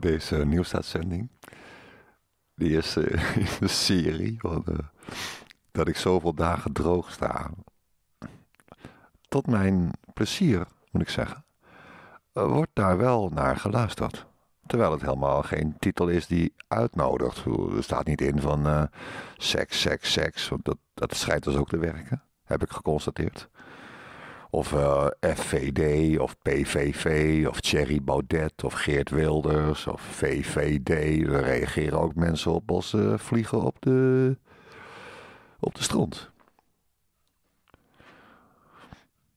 deze nieuwsuitzending. Die is in de serie eh, dat ik zoveel dagen droog sta. Tot mijn plezier, moet ik zeggen, eh, wordt daar wel naar geluisterd. Terwijl het helemaal geen titel is die uitnodigt. Er staat niet in van eh, seks, seks, seks. Dat, dat schijnt dus ook te werken, heb ik geconstateerd. Of eh, FVD of PVV of Thierry Baudet of Geert Wilders of VVD. Daar reageren ook mensen op als vliegen op de, op de strand.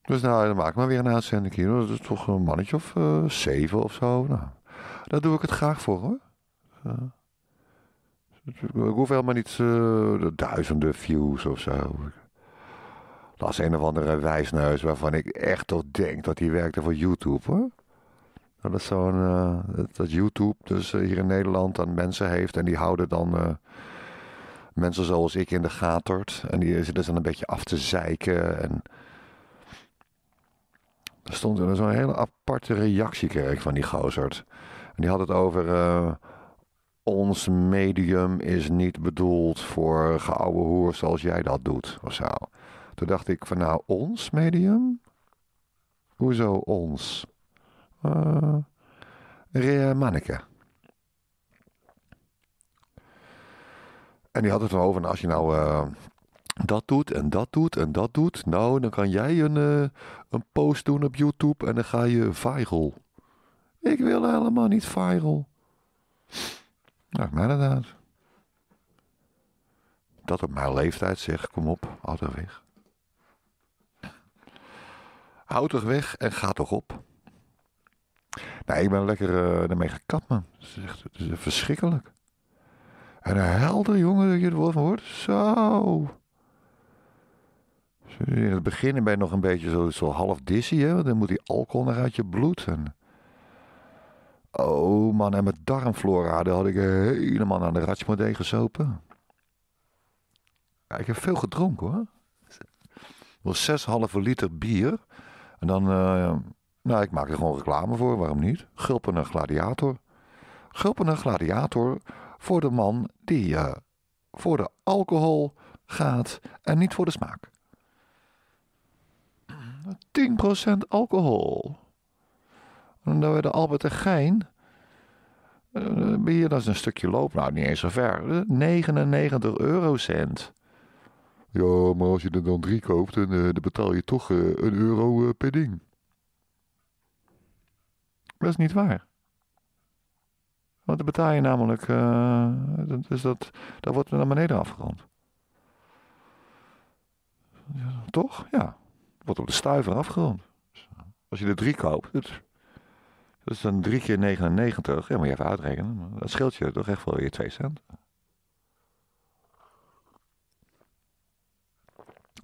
Dus nou, dan maak maar weer een uitzending Dat is toch een mannetje of eh, zeven of zo. Nou, daar doe ik het graag voor hoor. Eh, ik hoef helemaal niet duizenden views of zo. Dat is een of andere wijsneus waarvan ik echt toch denk dat hij werkte voor YouTube hoor. Dat is zo'n. Eh, dat YouTube dus eh, hier in Nederland aan mensen heeft. En die houden dan. Eh, mensen zoals ik in de gatert. En die zitten dus dan een beetje af te zeiken. En. Er stond er zo'n hele aparte reactie van die gozerd. En die had het over. ons medium is niet bedoeld voor geouwe hoer zoals jij dat doet. Of zo. Toen dacht ik van nou, ons medium? Hoezo ons? Uh, En die had het erover, nou, als je nou eh, dat doet en dat doet en dat doet, nou, dan kan jij een, eh, een post doen op YouTube en dan ga je viral. Ik wil helemaal niet viral. Nou, maar inderdaad. Dat op mijn leeftijd zeg, kom op, altijd weg. Houd toch weg en ga toch op. Nee, ik ben lekker uh, ermee gekapt, man. Het is het is verschrikkelijk. En een helder jongen dat je het woord van hoort. Zo. In het begin ben je nog een beetje zo, zo half dizzy, hè? Want dan moet die alcohol naar uit je bloed. En... Oh man, en mijn darmflora, daar had ik helemaal aan de ratsmodee gesopen. ik heb veel gedronken hoor. Wel 6,5 liter bier. En dan, eh, nou, ik maak er gewoon reclame voor, waarom niet? Gulpen een gladiator. Gulpen een gladiator voor de man die eh, voor de alcohol gaat en niet voor de smaak. 10% alcohol. En dan werd de Albert en Gein. hier, eh, dat is een stukje loop, nou niet eens zo ver. 99 eurocent. Ja, maar als je er dan drie koopt, dan, eh, dan betaal je toch eh, een euro eh, per ding. Dat is niet waar. Want dan betaal je namelijk. Uh, dus dat, dat wordt naar beneden afgerond. Ja, toch? Ja. Wordt op de stuiver afgerond. als je er drie koopt, dat, dat is dan drie keer 99. Ja, maar je even uitrekenen. Dat scheelt je toch echt wel weer 2 cent.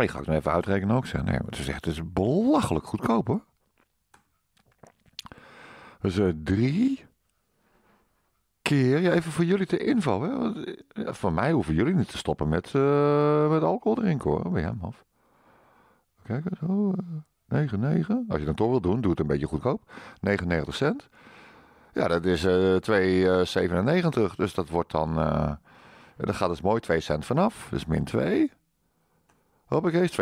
Ik ga het even uitrekenen ook. zijn Nee, maar ze zegt, het is belachelijk goedkoop hoor. Dus uh, drie keer, ja, even voor jullie te invallen. Hè? Want, eh, voor mij hoeven jullie niet te stoppen met, eh, met alcohol drinken hoor. Bij hem af. Kijk eens, oh, 9,9. Als je dat toch wil doen, doe het een beetje goedkoop. 99 cent. Ja, dat is uh, 2,97. Dus dat wordt dan. dan gaat het mooi 2 cent vanaf. Dus min 2. Hoppakee, 2,95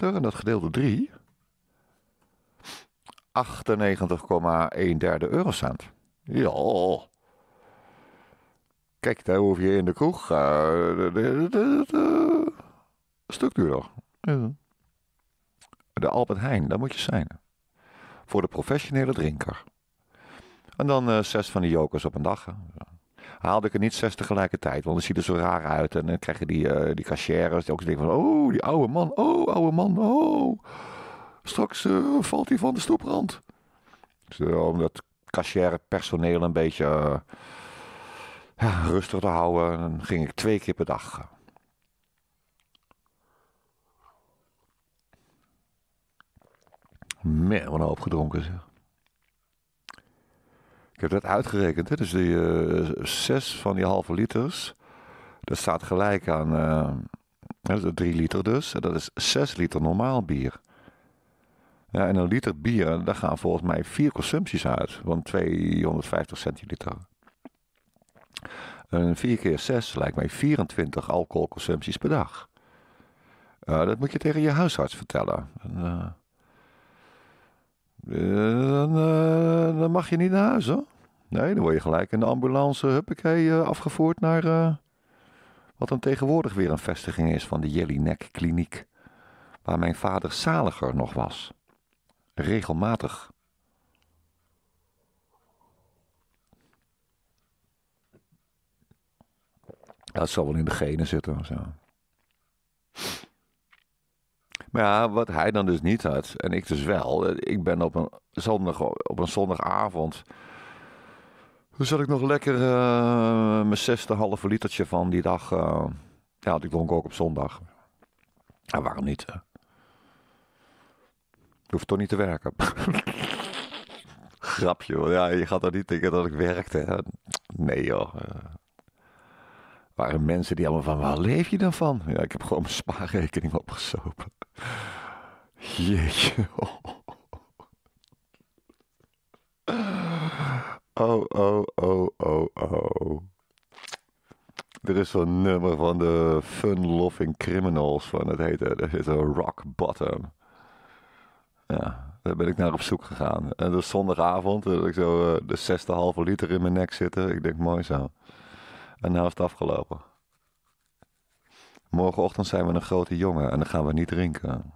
en dat gedeeld door 3. 98,1 derde eurocent. Ja. Kijk, daar hoef je in de kroeg. Uh, stuk duurder. De Albert Heijn, daar moet je zijn. Voor de professionele drinker. En dan eh, zes van die jokers op een dag. Hè haalde ik er niet zes tegelijkertijd. Want het ziet er zo raar uit. En dan krijg je die, uh, die cashiers die ook denken van... Oh, die oude man. Oh, oude man. Oh, straks eh, valt hij van de stoeprand. Dus, eh, om dat cachère personeel een beetje ja, rustig te houden... dan ging ik twee keer per dag... Man, wat een hoop gedronken zeg. Ik heb dat uitgerekend. Hè? Dus die eh, zes van die halve liters, dat staat gelijk aan uh, drie liter dus. dat is zes liter normaal bier. Ja, en een liter bier, daar gaan volgens mij vier consumpties uit. Van 250 centiliter. En 4 keer 6 lijkt mij 24 alcoholconsumpties per dag. Eh, dat moet je tegen je huisarts vertellen. En, eh, dan, eh, dan, mag je niet naar huis hoor. Nee, dan word je gelijk in de ambulance, huppakee, eh, afgevoerd naar wat dan tegenwoordig weer een vestiging is van de Jellinek Kliniek. Waar mijn vader zaliger nog was. Regelmatig. Dat zal wel in de genen zitten of zo. Maar ja, wat hij dan dus niet had, en ik dus wel. Eh, ik ben op een, zondag, op een zondagavond... Toen zat ik nog lekker eh, mijn zesde halve litertje van die dag. Uh, ja, ik dronk ook op zondag. Ja, waarom niet? Je hoeft toch niet te werken. Grapje, hoor. ja, je gaat er niet denken dat ik werkte. Hè? Nee joh waren mensen die allemaal van, waar leef je dan van? Ja, ik heb gewoon mijn spaarrekening opgesopen. Jeetje. Oh, oh, oh, oh, oh. Er is zo'n nummer van de Fun Loving Criminals. Van, het heet dat heet eh, eh, Rock Bottom. Ja, daar ben ik naar op zoek gegaan. En dat is zondagavond. Dat ik zo eh, de zesde halve liter in mijn nek zitten. Ik denk, mooi zo. En nou is het afgelopen. Morgenochtend zijn we een grote jongen en dan gaan we niet drinken.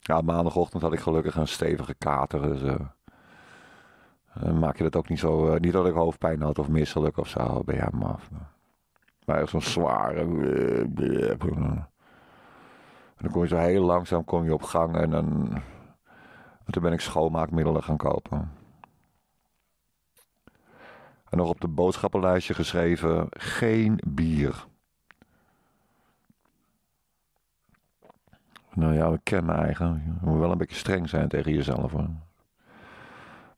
Ja, maandagochtend had ik gelukkig een stevige kater. Dus uh, maak je dat ook niet zo. Eh, niet dat ik hoofdpijn had of misselijk of zo bij hem af. Maar echt zo'n zware. En eh, dan kom je zo heel langzaam kom je op gang en dan. En toen ben ik schoonmaakmiddelen gaan kopen. En nog op de boodschappenlijstje geschreven: geen bier. Nou ja, ik ken mijn eigen. Je moet wel een beetje streng zijn tegen jezelf. Hoor.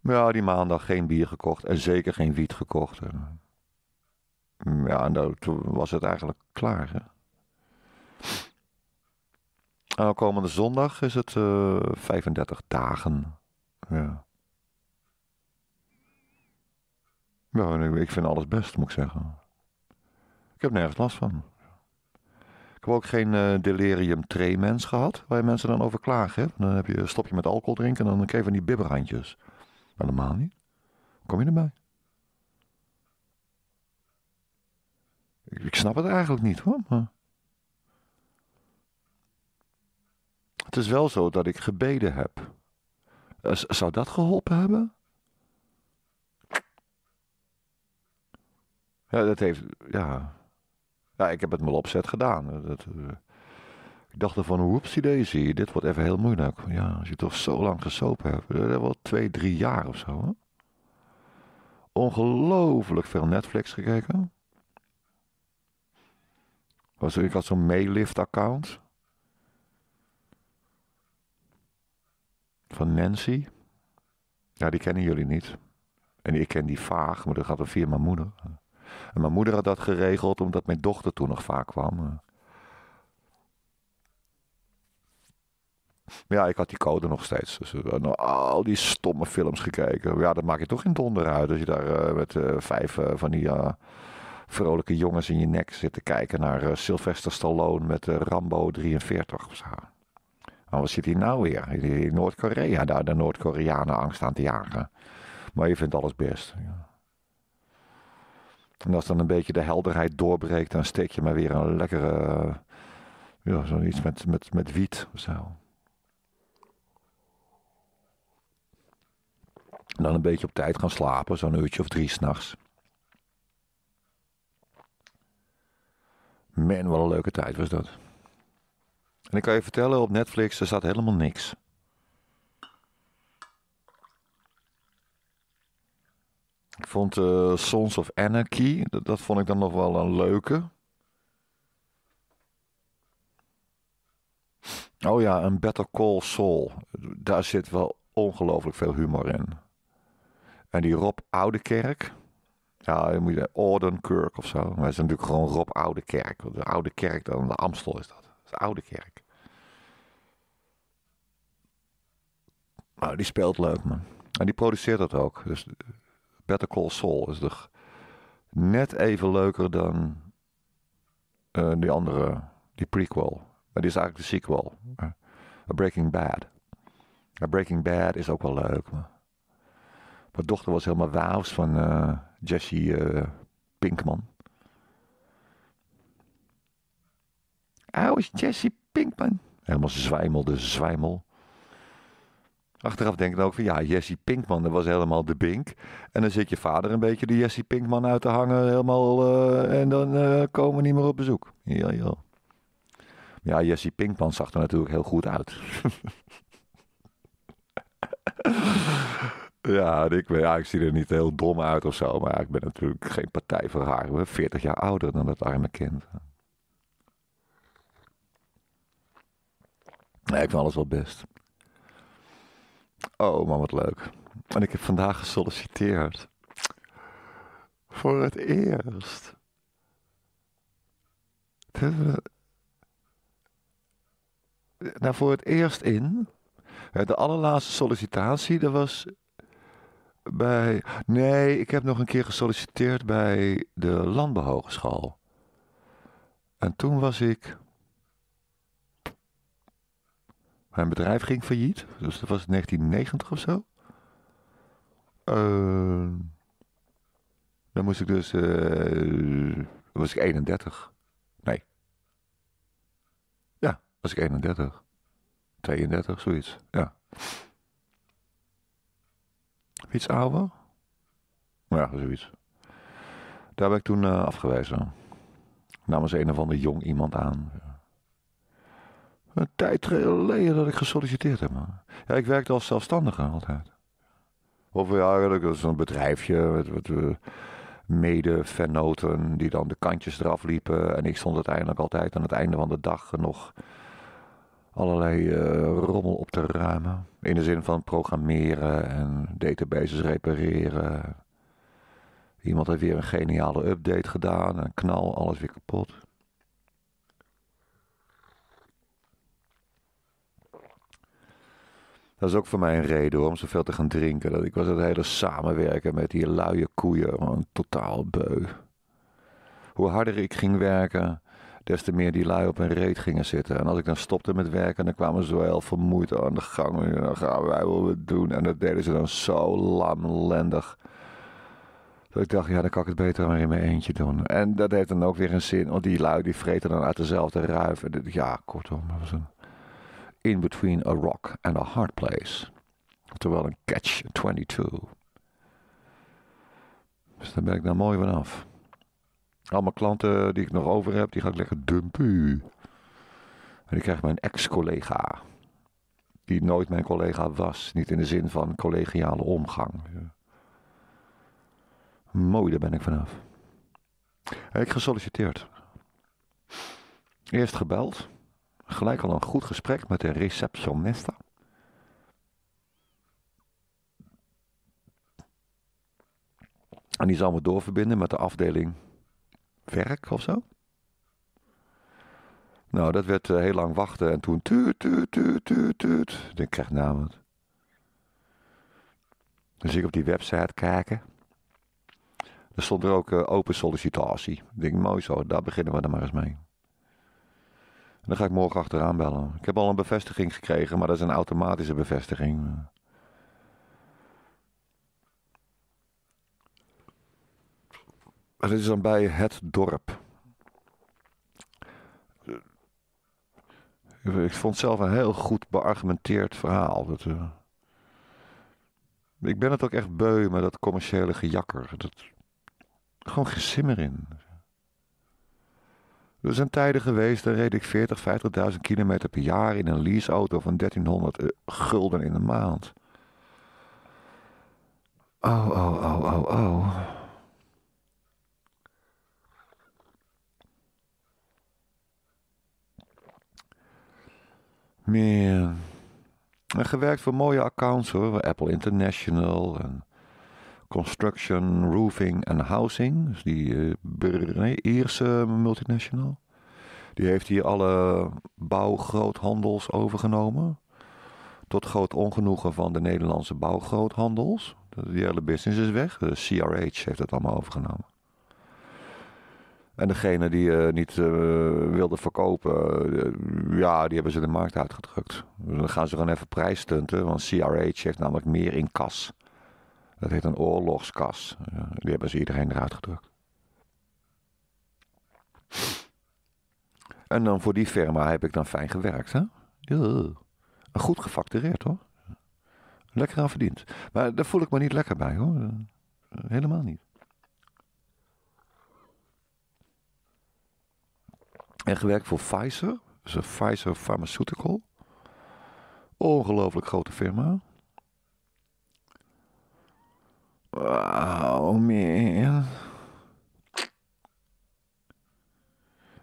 Maar ja, die maandag geen bier gekocht en zeker geen wiet gekocht. Mm, ja, en toen was het eigenlijk klaar. Hè? En komende zondag is het 35 eh, dagen. Ja. Nou, ik vind alles best, moet ik zeggen. Ik heb nergens last van. Ik heb ook geen eh, delirium tremens gehad, waar mensen dan over klagen. Hè? Dan heb je, stop je met alcohol drinken en dan krijg je van die bibberhandjes. normaal niet. Kom je erbij? Ik, snap het eigenlijk niet hoor, Het is wel zo dat ik gebeden heb. Eh, zou dat geholpen hebben? Ja, dat heeft. Ja. ja, ik heb het me opzet gedaan. Dat, uh, ik dacht ervan, hoepsie deze, dit wordt even heel moeilijk. Ja, als je toch zo lang gesopen hebt. Eh, dat wel twee, drie jaar of zo. Hè? Ongelooflijk veel Netflix gekeken. Was, ik had zo'n mailift account Van Nancy. Ja, die kennen jullie niet. En ik ken die vaag, maar dat gaat er via mijn moeder mijn moeder had dat geregeld omdat mijn dochter toen nog vaak kwam. Maar ja, ik had die code nog steeds. Dus al die stomme films gekeken. Ja, dat maak je toch in donder uit als je daar eh, met eh, vijf eh, van die vrolijke jongens in je nek zit te kijken naar Sylvester Stallone met Rambo 43 of zo. En wat zit hij nou weer? In Noord-Korea, daar de Noord-Koreanen angst aan te jagen. Maar je vindt alles best. Ja. En als dan een beetje de helderheid doorbreekt, dan steek je maar weer een lekkere. Ja, zoiets met, met, met wiet of zo. En dan een beetje op tijd gaan slapen, zo'n uurtje of drie s'nachts. Man, wat een leuke tijd was dat. En ik kan je vertellen, op Netflix er staat helemaal niks. Ik vond uh, Sons of Anarchy, dat, vond ik dan nog wel een leuke. Oh ja, een Better Call Soul. Daar zit wel ongelooflijk veel humor in. En die Rob Oudekerk. Ja, je moet je eh, Ordenkirk of zo. Maar het is natuurlijk gewoon Rob Oudekerk. De Oude Kerk dan de Amstel is dat. Dat is de Oude Kerk. Nou, die speelt leuk, man. En die produceert dat ook. Dus eh, Better Call Saul is toch net even leuker dan eh, die andere, die prequel. Maar die is eigenlijk de sequel. Eh, Breaking Bad. Breaking Bad is ook wel leuk. Maar... Mijn dochter was helemaal waas van eh, Jesse Pinkman. Auw, Jesse Pinkman. Helemaal zwijmelde zwijmel. Achteraf denk ik dan ook van ja, Jesse Pinkman, dat was helemaal de bink. En dan zit je vader een beetje de Jesse Pinkman uit te hangen helemaal eh, en dan eh, komen we niet meer op bezoek. Ja, ja. Ja, Jesse Pinkman zag er natuurlijk heel goed uit. ja, ik, ben, ja, ik zie er niet heel dom uit of zo, maar ik ben natuurlijk geen partij voor haar. We 40 jaar ouder dan dat arme kind. Nee, ik vind alles wel best. Oh man, wat leuk. En ik heb vandaag gesolliciteerd. Voor het eerst. Nou, voor het eerst in. De allerlaatste sollicitatie, dat was bij. Nee, ik heb nog een keer gesolliciteerd bij de Landbouwhogeschool. En toen was ik Mijn bedrijf ging failliet. Dus dat was 1990 of zo. Ehm, dan moest ik dus. was eh, ik 31? Nee. Ja, was ik 31. 32, zoiets. Ja. Iets ouder? Ja, zoiets. Daar ben ik toen eh, afgewezen. Namens een of ander jong iemand aan. Een tijd geleden dat ik gesolliciteerd heb. Man. Ja, ik werkte als zelfstandige altijd. Of ja, dat is een bedrijfje met, met eh, mede die dan de kantjes eraf liepen. En ik stond uiteindelijk altijd aan het einde van de dag nog allerlei eh, rommel op te ruimen. In de zin van programmeren en databases repareren. Iemand heeft weer een geniale update gedaan en knal, alles weer kapot. dat is ook voor mij een reden hoor, om zoveel te gaan drinken. Dat ik was het hele samenwerken met die luie koeien gewoon totaal beu. Hoe harder ik ging werken, des te meer die lui op een reet gingen zitten. En als ik dan stopte met werken, dan kwamen ze heel vermoeid aan de gang. En dan gaan wij wel wat doen. En dat deden ze dan zo lamlendig. Dat ik dacht, ja, dan kan ik het beter maar in mijn eentje doen. En dat heeft dan ook weer een zin, want die lui die vreten dan uit dezelfde ruif. En ja, kortom, dat was een in between a rock and a hard place. Terwijl een catch 22. Dus daar ben ik nou mooi vanaf. Alle Al mijn klanten die ik nog over heb, die ga ik lekker dumpen. En ik krijg mijn ex-collega. Die nooit mijn collega was. Niet in de zin van collegiale omgang. Mooi, daar ben ik vanaf. Ik gesolliciteerd. Eerst gebeld gelijk al een goed gesprek met de receptionista. En die zal me doorverbinden met de afdeling werk of zo. Nou, dat werd eh, heel lang wachten en toen tuut, tuut, tuut, tuut, tuut. Ik kreeg namelijk. Dus ik op die website kijken. Er stond er ook eh, open sollicitatie. Ik denk, mooi zo, daar beginnen we dan maar eens mee dan ga ik morgen achteraan bellen. Ik heb al een bevestiging gekregen, maar dat is een automatische bevestiging. Het is dan bij het dorp. Ik vond het zelf een heel goed beargumenteerd verhaal. Dat, eh, ik ben het ook echt beu met dat commerciële gejakker. Dat, gewoon geen in. Er zijn tijden geweest, dan reed ik 40, 50.000 kilometer per jaar in een leaseauto van 1300 eh, gulden in de maand. Oh, oh, oh, oh, oh. Man, En gewerkt voor mooie accounts hoor, Apple International en Construction, Roofing en Housing. Dus die uh, Ierse multinational. Die heeft hier alle bouwgroothandels overgenomen. Tot groot ongenoegen van de Nederlandse bouwgroothandels. Dus die hele business is weg. De CRH heeft het allemaal overgenomen. En degene die uh, niet uh, wilde verkopen, ja, die hebben ze de markt uitgedrukt. Dus dan gaan ze gewoon even prijs stunten, want CRH heeft namelijk meer in kas dat heet een oorlogskas. die hebben ze iedereen eruit gedrukt. En dan voor die firma heb ik dan fijn gewerkt. Hè? Goed gefactureerd hoor. Lekker aan verdiend. Maar daar voel ik me niet lekker bij hoor. Helemaal niet. En gewerkt voor Pfizer. Dus Pfizer Pharmaceutical. Ongelooflijk grote firma. Wauw man.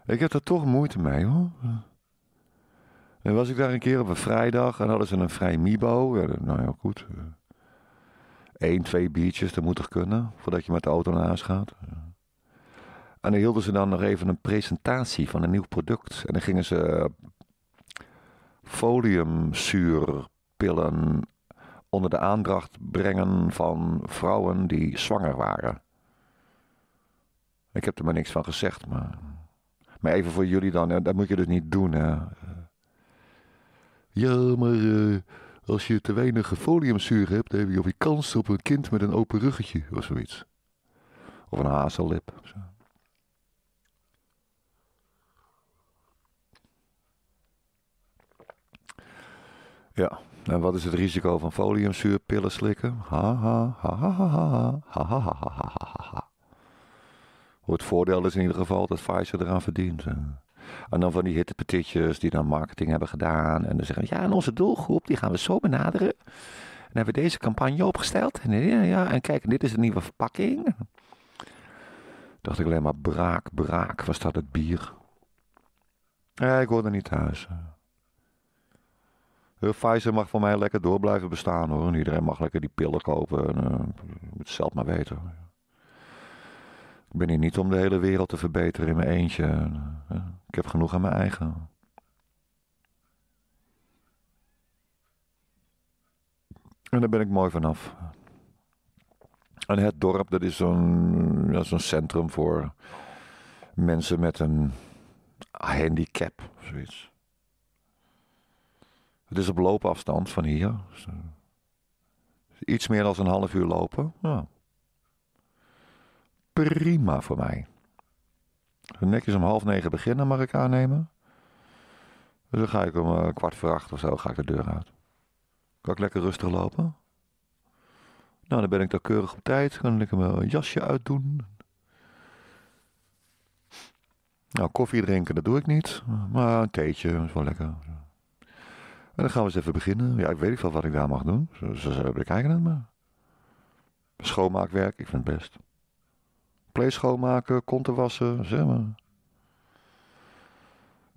Ik heb er toch moeite mee, hoor. En was ik daar een keer op een vrijdag en hadden ze een vrij Mibo. nou ja, goed. Eén, twee biertjes, dat moet toch kunnen voordat je met de auto naar huis gaat. En dan hielden ze dan nog even een presentatie van een nieuw product. En dan gingen ze foliumzuurpillen onder de aandacht brengen van vrouwen die zwanger waren. Ik heb er maar niks van gezegd, maar, maar even voor jullie dan, dat moet je dus niet doen. Hè. Ja, maar eh, als je te weinig foliumzuur hebt, dan heb je, of je kans op een kind met een open ruggetje of zoiets. Of een hazellip. zo. Ja. En wat is het risico van foliumzuurpillen slikken? Ha ha ha ha ha ha ha ha ha ha Het voordeel is in ieder geval dat Pfizer eraan verdient. En dan van die hittepetitjes die dan marketing hebben gedaan. En dan zeggen ja, en onze doelgroep die gaan we zo benaderen. En hebben we deze campagne opgesteld. En, ja, ja, en kijk, dit is de nieuwe verpakking. Dacht ik alleen maar braak, braak. Was dat het bier? Ja, ik hoorde niet thuis. Pfizer mag voor mij lekker door blijven bestaan hoor. iedereen mag lekker die pillen kopen. En, uh, zelf maar weten. Ik ben hier niet om de hele wereld te verbeteren in mijn eentje. Eh, ik heb genoeg aan mijn eigen. En daar ben ik mooi vanaf. En het dorp, dat is zo'n centrum voor mensen met een handicap of zoiets. Het is op loopafstand van hier. iets meer dan een half uur lopen. Ja. Prima voor mij. Netjes om half negen beginnen mag ik aannemen. Dus dan ga ik om eh, kwart voor acht of zo ga ik de deur uit. Kan ik lekker rustig lopen? Nou, dan ben ik dan keurig op tijd. Kan ik mijn jasje uitdoen. Nou, koffie drinken, dat doe ik niet. Maar een theetje is wel lekker. En dan gaan we eens even beginnen. Ja, ik weet niet veel wat ik daar mag doen. Ze hebben kijken bekijken maar. Schoonmaakwerk, ik vind het best. Plees schoonmaken, konten wassen, zeg maar.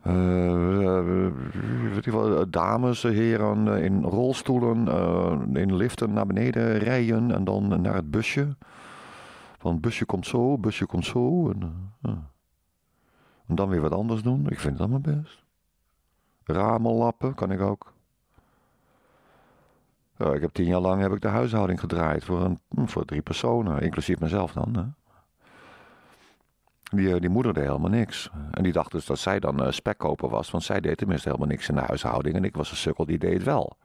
Eh, eh, wel, eh, dames, heren in rolstoelen, uh, in liften naar beneden rijden en dan naar het busje. Want busje komt zo, busje komt zo. En, en dan weer wat anders doen. Ik vind het allemaal best. Ramellappen kan ik ook. Ja, ik heb tien jaar lang heb ik de huishouding gedraaid voor, een, hm, voor drie personen, inclusief mezelf dan. Hè. Die, eh, die moeder deed helemaal niks. En die dacht dus dat zij dan uh, spekkoper was, want zij deed tenminste helemaal niks in de huishouding. En ik was een sukkel, die deed wel.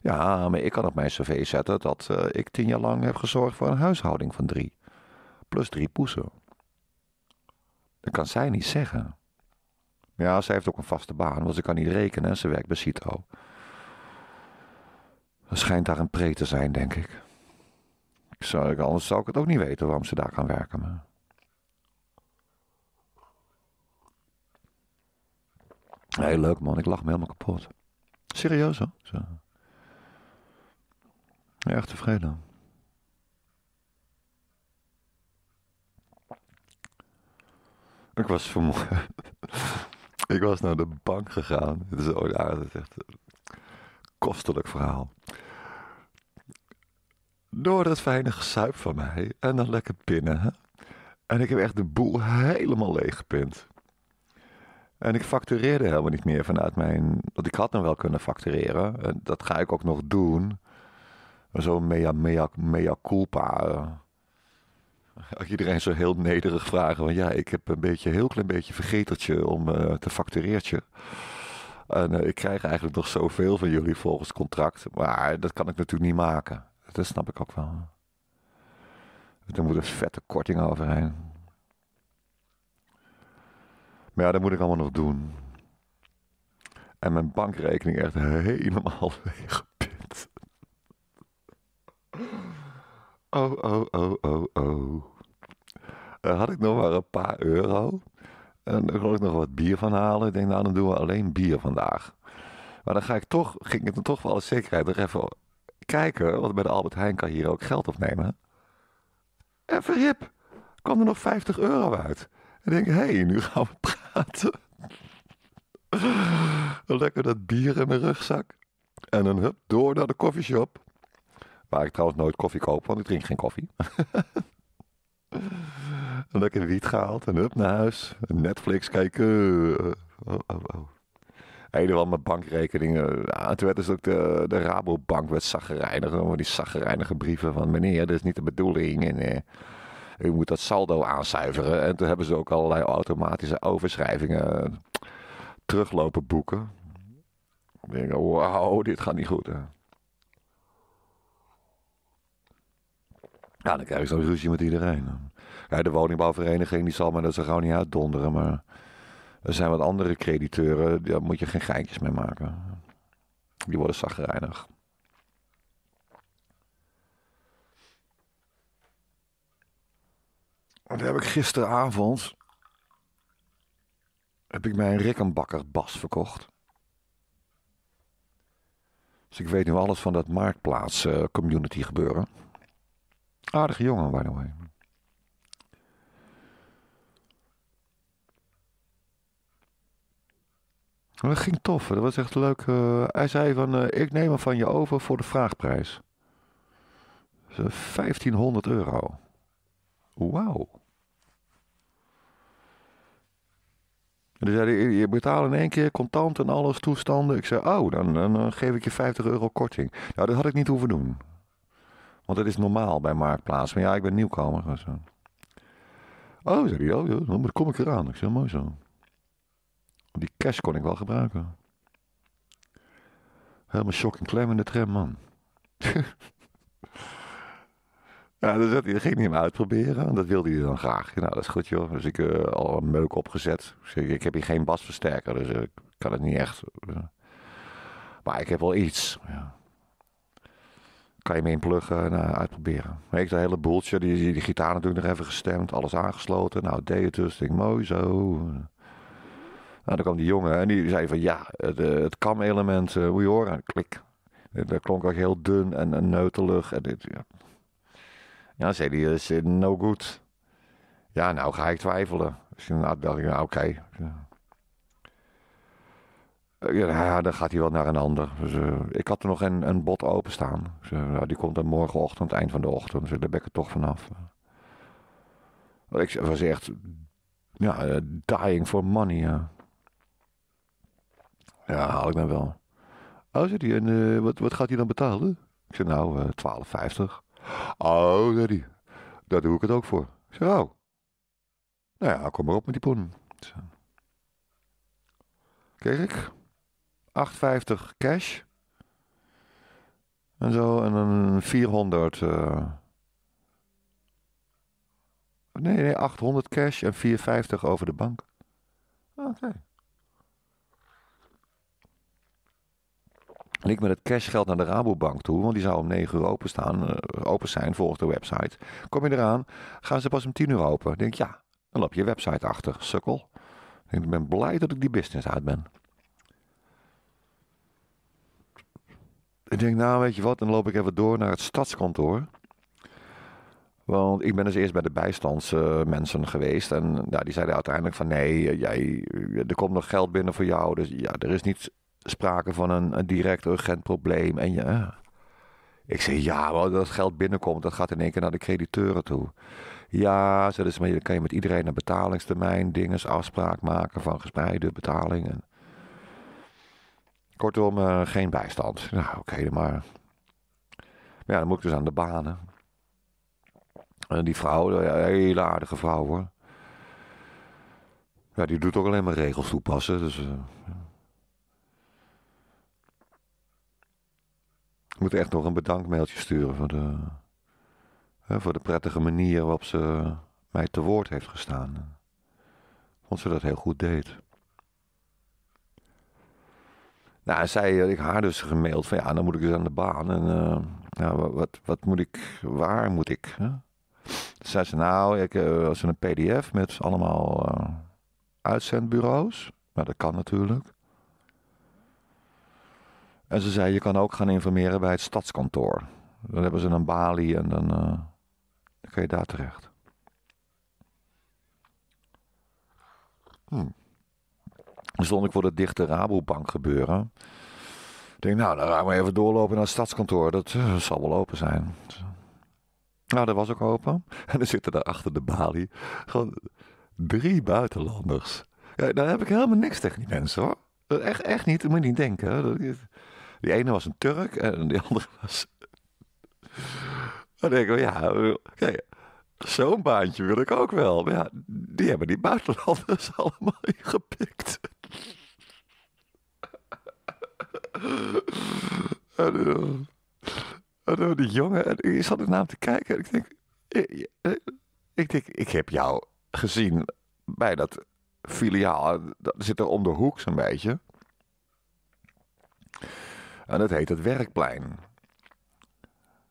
Ja, maar ik kan op mijn cv zetten dat eh, ik tien jaar lang heb gezorgd voor een huishouding van drie. Plus drie poezen. Dat kan zij niet zeggen. Ja, ze heeft ook een vaste baan, want ze kan niet rekenen ze werkt bij CITO. Er schijnt daar een pre te zijn, denk ik. ik anders zou ik het ook niet weten waarom ze daar kan werken. Maar... Heel leuk man, ik lach me helemaal kapot. Serieus hoor. Zo. Erg tevreden. Ik was vermoeid. Ik was naar de bank gegaan. Het is, oh ja, het is echt een kostelijk verhaal. Door dat fijne gesuip van mij en dan lekker pinnen. Hè? En ik heb echt de boel helemaal leeggepind. En ik factureerde helemaal niet meer vanuit mijn. Want ik had nog wel kunnen factureren. En dat ga ik ook nog doen. Zo'n mea, mea, mea culpa. Eh, Als iedereen zo heel nederig vragen van ja, ik heb een beetje, heel klein beetje vergetertje om eh, te factureertje. En eh, ik krijg eigenlijk nog zoveel van jullie volgens contract. Maar dat kan ik natuurlijk niet maken. Dat snap ik ook wel. Dan moet er vette korting overheen. Maar ja, dat moet ik allemaal nog doen. En mijn bankrekening echt helemaal leeggepint. Oh, oh, oh, oh, oh. Eh, had ik nog maar een paar euro. En eh, dan kon ik nog wat bier van halen. Ik denk, nou, dan doen we alleen bier vandaag. Maar dan ga ik toch, ging ik dan toch voor alle zekerheid nog even kijken. Want bij de Albert Heijn kan je hier ook geld opnemen. En verhip, kwam er nog 50 euro uit. En ik denk, hé, hey, nu gaan we praten. Lekker dat bier in mijn rugzak. En dan hup, door naar de koffieshop. Waar ik trouwens nooit koffie koop, want ik drink geen koffie. Lekker wiet gehaald en up naar huis. Netflix kijken. Eh, oh, oh, oh. Helemaal mijn bankrekeningen. en toen werd dus ook de, de Rabobank werd zaggerijnigd. om die zaggerijnige brieven van meneer, dat is niet de bedoeling. En, eh, u moet dat saldo aanzuiveren. En toen hebben ze ook allerlei automatische overschrijvingen teruglopen boeken. Ik denk, wauw, dit gaat niet goed. Ja, dan krijg ik zo'n ruzie met iedereen. Ja, de woningbouwvereniging die zal me dat zo gauw niet uitdonderen. Maar er zijn wat andere crediteuren, daar moet je geen geintjes mee maken. Die worden zagrijnig. Dan heb ik gisteravond heb ik mijn Rickenbakker bas verkocht. Dus ik weet nu alles van dat marktplaats eh, community gebeuren. Aardige jongen, by the way. Dat ging tof, dat was echt leuk. Eh. hij zei van, eh, ik neem hem van je over voor de vraagprijs. Dus, 1500 eh, euro. Wauw. Dus hij, je betaalt in één keer contant en alles, toestanden. Ik zei, oh, dan, dan, dan geef ik je 50 euro korting. Nou, dat had ik niet hoeven doen. Want dat is normaal bij Marktplaats. Maar ja, ik ben nieuwkomer. zo dus, eh. Oh, zeg hij, oh, ja, dan kom ik eraan. Ik heel mooi zo. Die cash kon ik wel gebruiken. Helemaal shock en klem in de tram, man. ja, dan zat hij ging hij hem uitproberen. Dat wilde hij dan graag. Nou, dat is goed, joh. Dus ik eh, al een meuk opgezet. ik, heb hier geen basversterker, dus eh, ik kan het niet echt. maar ik heb wel iets. Ja kan je me inpluggen en uh, uitproberen. Ik dat hele boeltje, die, die, gitaar natuurlijk nog even gestemd, alles aangesloten. Nou, deed het dus, denk mooi zo. Nou, dan kwam die jongen en die zei van ja, het, eh, het kam-element hoe eh, moet je horen. Klik. Dat klonk ook heel dun en, en neutelig. En dit, ja. ja, zei die is no good. Ja, nou ga ik twijfelen. Dus dacht ik, nou oké. Eh, ja, dan gaat hij wel naar een ander. Dus, eh, ik had er nog een, een bot openstaan. Dus, eh, nou, die komt dan morgenochtend, eind van de ochtend. Dus daar ben ik er toch vanaf. Ik was echt ja, dying for money. Ja, ja haal ik dan wel. Oh, zit hij. En wat, wat gaat hij dan betalen? Ik zei, nou, 12,50. Oh, zei hij. Daar doe ik het ook voor. Ik zei, oh. Nou ja, kom maar op met die poen. Kijk ik. 850 cash. En zo, en dan 400. Eh, nee, nee, 800 cash en 450 over de bank. Oké. Okay. En ik met het cashgeld naar de Rabobank toe, want die zou om 9 uur open, staan, eh, open zijn volgens de website. Kom je eraan, gaan ze pas om 10 uur open. Denk ja, dan loop je website achter, sukkel. Ik ben blij dat ik die business uit ben. Ik denk, nou weet je wat, dan loop ik even door naar het stadskantoor. Want ik ben dus eerst bij de bijstandsmensen geweest. En nou, die zeiden uiteindelijk van nee, eh, jij, eh, er komt nog geld binnen voor jou. Dus ja, er is niet sprake van een, direct urgent probleem. En ja, eh. ik zei ja, maar dat geld binnenkomt, dat gaat in één keer naar de crediteuren toe. Ja, ze, dus, dan kan je met iedereen een betalingstermijn, dingen, afspraak maken van gespreide betalingen. Kortom, eh, geen bijstand. Nou, oké, maar... maar... ja, dan moet ik dus aan de banen. En die vrouw, een eh, hele aardige vrouw hoor. Ja, die doet ook alleen maar regels toepassen. Dus, eh, Ik moet echt nog een bedankmailtje sturen voor de, voor de prettige manier waarop ze mij te woord heeft gestaan. Want ze dat heel goed deed. Nou, zij, eh, ik haar dus gemaild van ja, dan moet ik dus aan de baan. En eh, nou, wat, wat moet ik, waar moet ik? Hè? Toen zei ze nou, ik was eh, een pdf met allemaal uitzendbureaus. Nou, dat kan natuurlijk. En ze zei, je kan ook gaan informeren bij het stadskantoor. Dan hebben ze een balie en dan, uh, kun je daar terecht. Hmm. Dan stond ik voor de dichte Rabobank gebeuren. Ik denk, nou, dan gaan we even doorlopen naar het stadskantoor. Eh, dat zal wel open zijn. Nou, dat was ook open. En dan zitten daar achter de balie gewoon drie buitenlanders. Ja, daar heb ik helemaal niks tegen die mensen hoor. Echt, echt niet, dat moet je niet denken. Die ene was een Turk en die andere was. Dan denk ik, ja, zo'n baantje wil ik ook wel. Maar ja, die hebben die buitenlanders allemaal ingepikt en, eh, en, eh, die jongen, en ik zat naam te kijken. En ik denk, eh, ik, denk, ik heb jou gezien bij dat filiaal. Dat zit er om de hoek zo'n beetje. En dat heet het werkplein.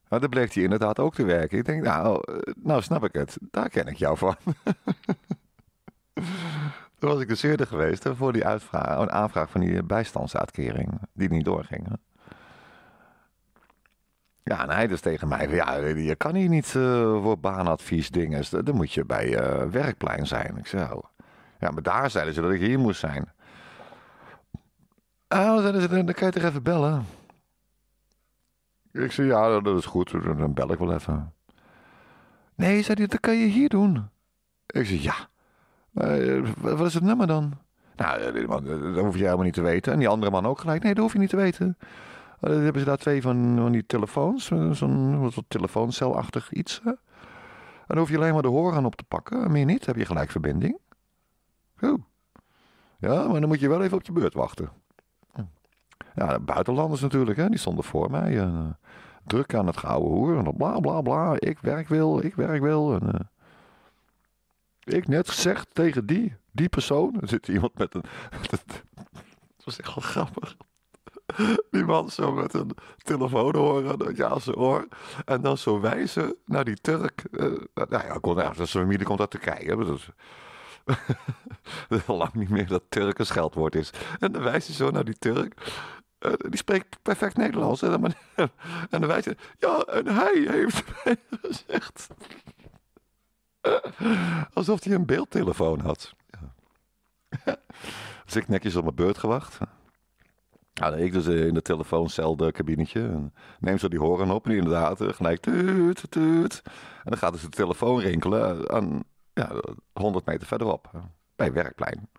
Nou, daar bleek hij inderdaad ook te werken. Ik denk, nou, nou snap ik het. Daar ken ik jou van. Toen was ik de eerder geweest eh, voor die uitvraag, oh, een aanvraag van die eh, bijstandsuitkering, eh, die niet doorging. Ja, en hij dus tegen mij, ja, je kan hier niet voor baanadvies dingen, dan moet je bij uh, werkplein zijn. Ik zei, oh. ja, maar daar zeiden ze dat ik hier moest zijn. Ah, zeiden ze, dan kan je toch even bellen? Ik zei, ja, dat is goed, dan bel ik wel even. Nee, zei hij, dat kan je hier doen. Ik zei, ja. Uh, wat is het nummer dan? Nou, eh, man, eh, dat hoef je helemaal niet te weten. En die andere man ook gelijk. Nee, dat hoef je niet te weten. Oh, dan hebben ze daar twee van, van die telefoons. Zo'n telefooncelachtig iets. En dan hoef je alleen maar de horen op te pakken. Meer niet, heb je gelijk verbinding. Oeh. Ja, maar dan moet je wel even op je beurt wachten. Ja, buitenlanders natuurlijk, hè, die stonden voor mij. druk aan het gouden hoer. En bla bla bla. Ik werk wil, ik werk wil. En, ik net gezegd tegen die, die persoon. Er zit iemand met een. Dat was echt wel grappig. Die man zo met een telefoon horen, ja, zijn oor. En dan zo wijzen naar die Turk. Uh, nou ja, kon, zijn familie komt uit Turkije. Dus, lang niet meer dat Turk een scheldwoord is. En dan wijst ze zo naar die Turk. Eh, die spreekt perfect Nederlands. En dan, en wijst hij, ja, en hij heeft mij gezegd. Alsof hij een beeldtelefoon had. Ja. ik netjes op mijn beurt gewacht. Nou, ik dus eh, in de telefooncelde de kabinetje. Neem zo die horen op en inderdaad eh, gelijk tuut, tuut. En dan gaat dus de telefoon rinkelen eh, aan ja, 100 meter verderop. Bij werkplein.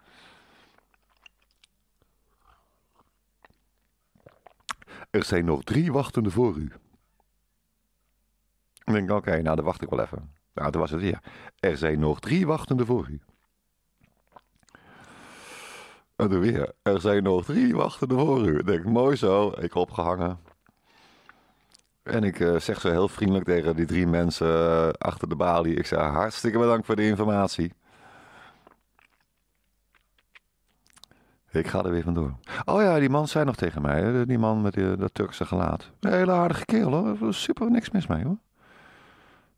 Er zijn nog drie wachtende voor u. Ik denk, oké, nou dan wacht ik wel even. Nou, dat was het weer. Er zijn nog drie wachtende voor u. En dan weer. Er zijn nog drie wachtende voor u. Ik denk, mooi zo. Ik opgehangen. En ik eh, zeg zo heel vriendelijk tegen die drie mensen eh, achter de balie. Ik zeg, hartstikke bedankt voor de informatie. Ik ga er weer vandoor. Oh ja, die man zei nog tegen mij. Eh, die man met die, dat Turkse gelaat. Een hele aardige kerel hoor. Super, niks mis mee hoor.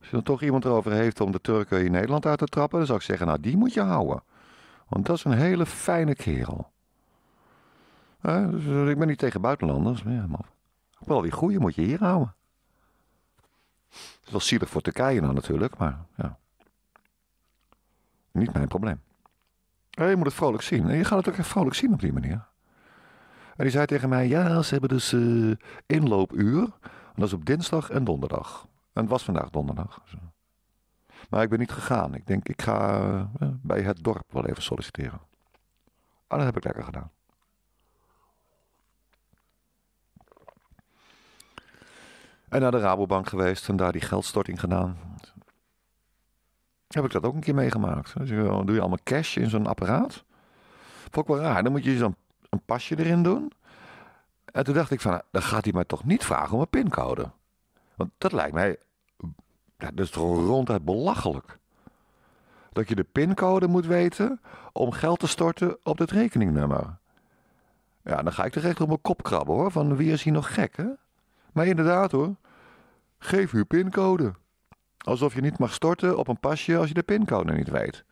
Als je dan toch iemand erover heeft om de Turken in Nederland uit te trappen, dan zou ik zeggen, nou die moet je houden. Want dat is een hele fijne kerel. Dus, eh, ik ben niet tegen buitenlanders, maar, ja, maar wel die goeie moet je hier houden. Het is wel zielig voor Turkije nou natuurlijk, maar ja. Niet mijn probleem. je moet het vrolijk zien. En je gaat het ook echt vrolijk zien op die manier. En die zei tegen mij, ja, ze hebben dus eh, inloopuur. En dat is op dinsdag en donderdag. En het was vandaag donderdag. Zo. Maar ik ben niet gegaan. Ik denk, ik ga eh, bij het dorp wel even solliciteren. En ah, dat heb ik lekker gedaan. En naar de Rabobank geweest en daar die geldstorting gedaan. Heb ik dat ook een keer meegemaakt. Dus doe je allemaal cash in zo'n apparaat. Vond ik wel raar. Dan moet je zo'n een pasje erin doen. En toen dacht ik van, nou, dan gaat hij mij toch niet vragen om een pincode. Want dat lijkt mij, dat is ronduit belachelijk. Dat je de pincode moet weten om geld te storten op dit rekeningnummer. Ja, dan ga ik er echt op mijn kop krabben hoor, van wie is hier nog gek hè? Maar inderdaad hoor, geef uw pincode. Alsof je niet mag storten op een pasje als je de pincode niet weet.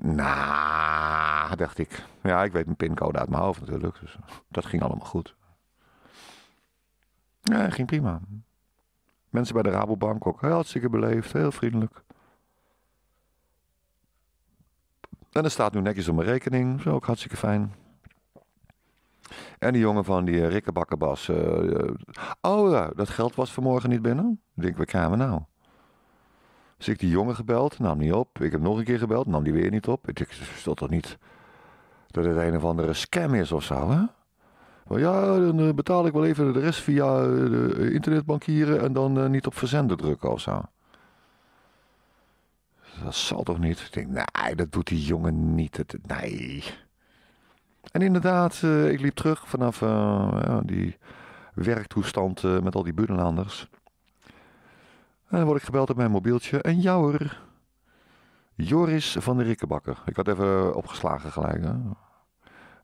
Nou, dacht ik. Ja, ik weet mijn pincode uit mijn hoofd natuurlijk. Dus dat ging allemaal goed. Ja, ging prima. Mensen bij de Rabobank ook hartstikke beleefd, heel vriendelijk. En er staat nu netjes op mijn rekening, zo ook hartstikke fijn. En die jongen van die eh, Rikkenbakkenbas. Uh, oh ja, dat geld was vanmorgen niet binnen. Ik denk, we gaan nou? Dus ik die jongen gebeld, nam niet op. Ik heb nog een keer gebeld, nam die weer niet op. Ik denk, toch niet dat het een of andere scam is of zo, hè? Oh, ja, dan eh, betaal ik wel even de rest via eh, de eh, internetbankieren en dan niet op verzenden drukken of zo. Dat zal toch niet? Ik denk, nee, dat doet die jongen niet. nee. En inderdaad, ik liep terug vanaf die werktoestand met al die buitenlanders En dan word ik gebeld op mijn mobieltje. En jouwer. Joris van de Rikkenbakker Ik had even opgeslagen gelijk. Hè?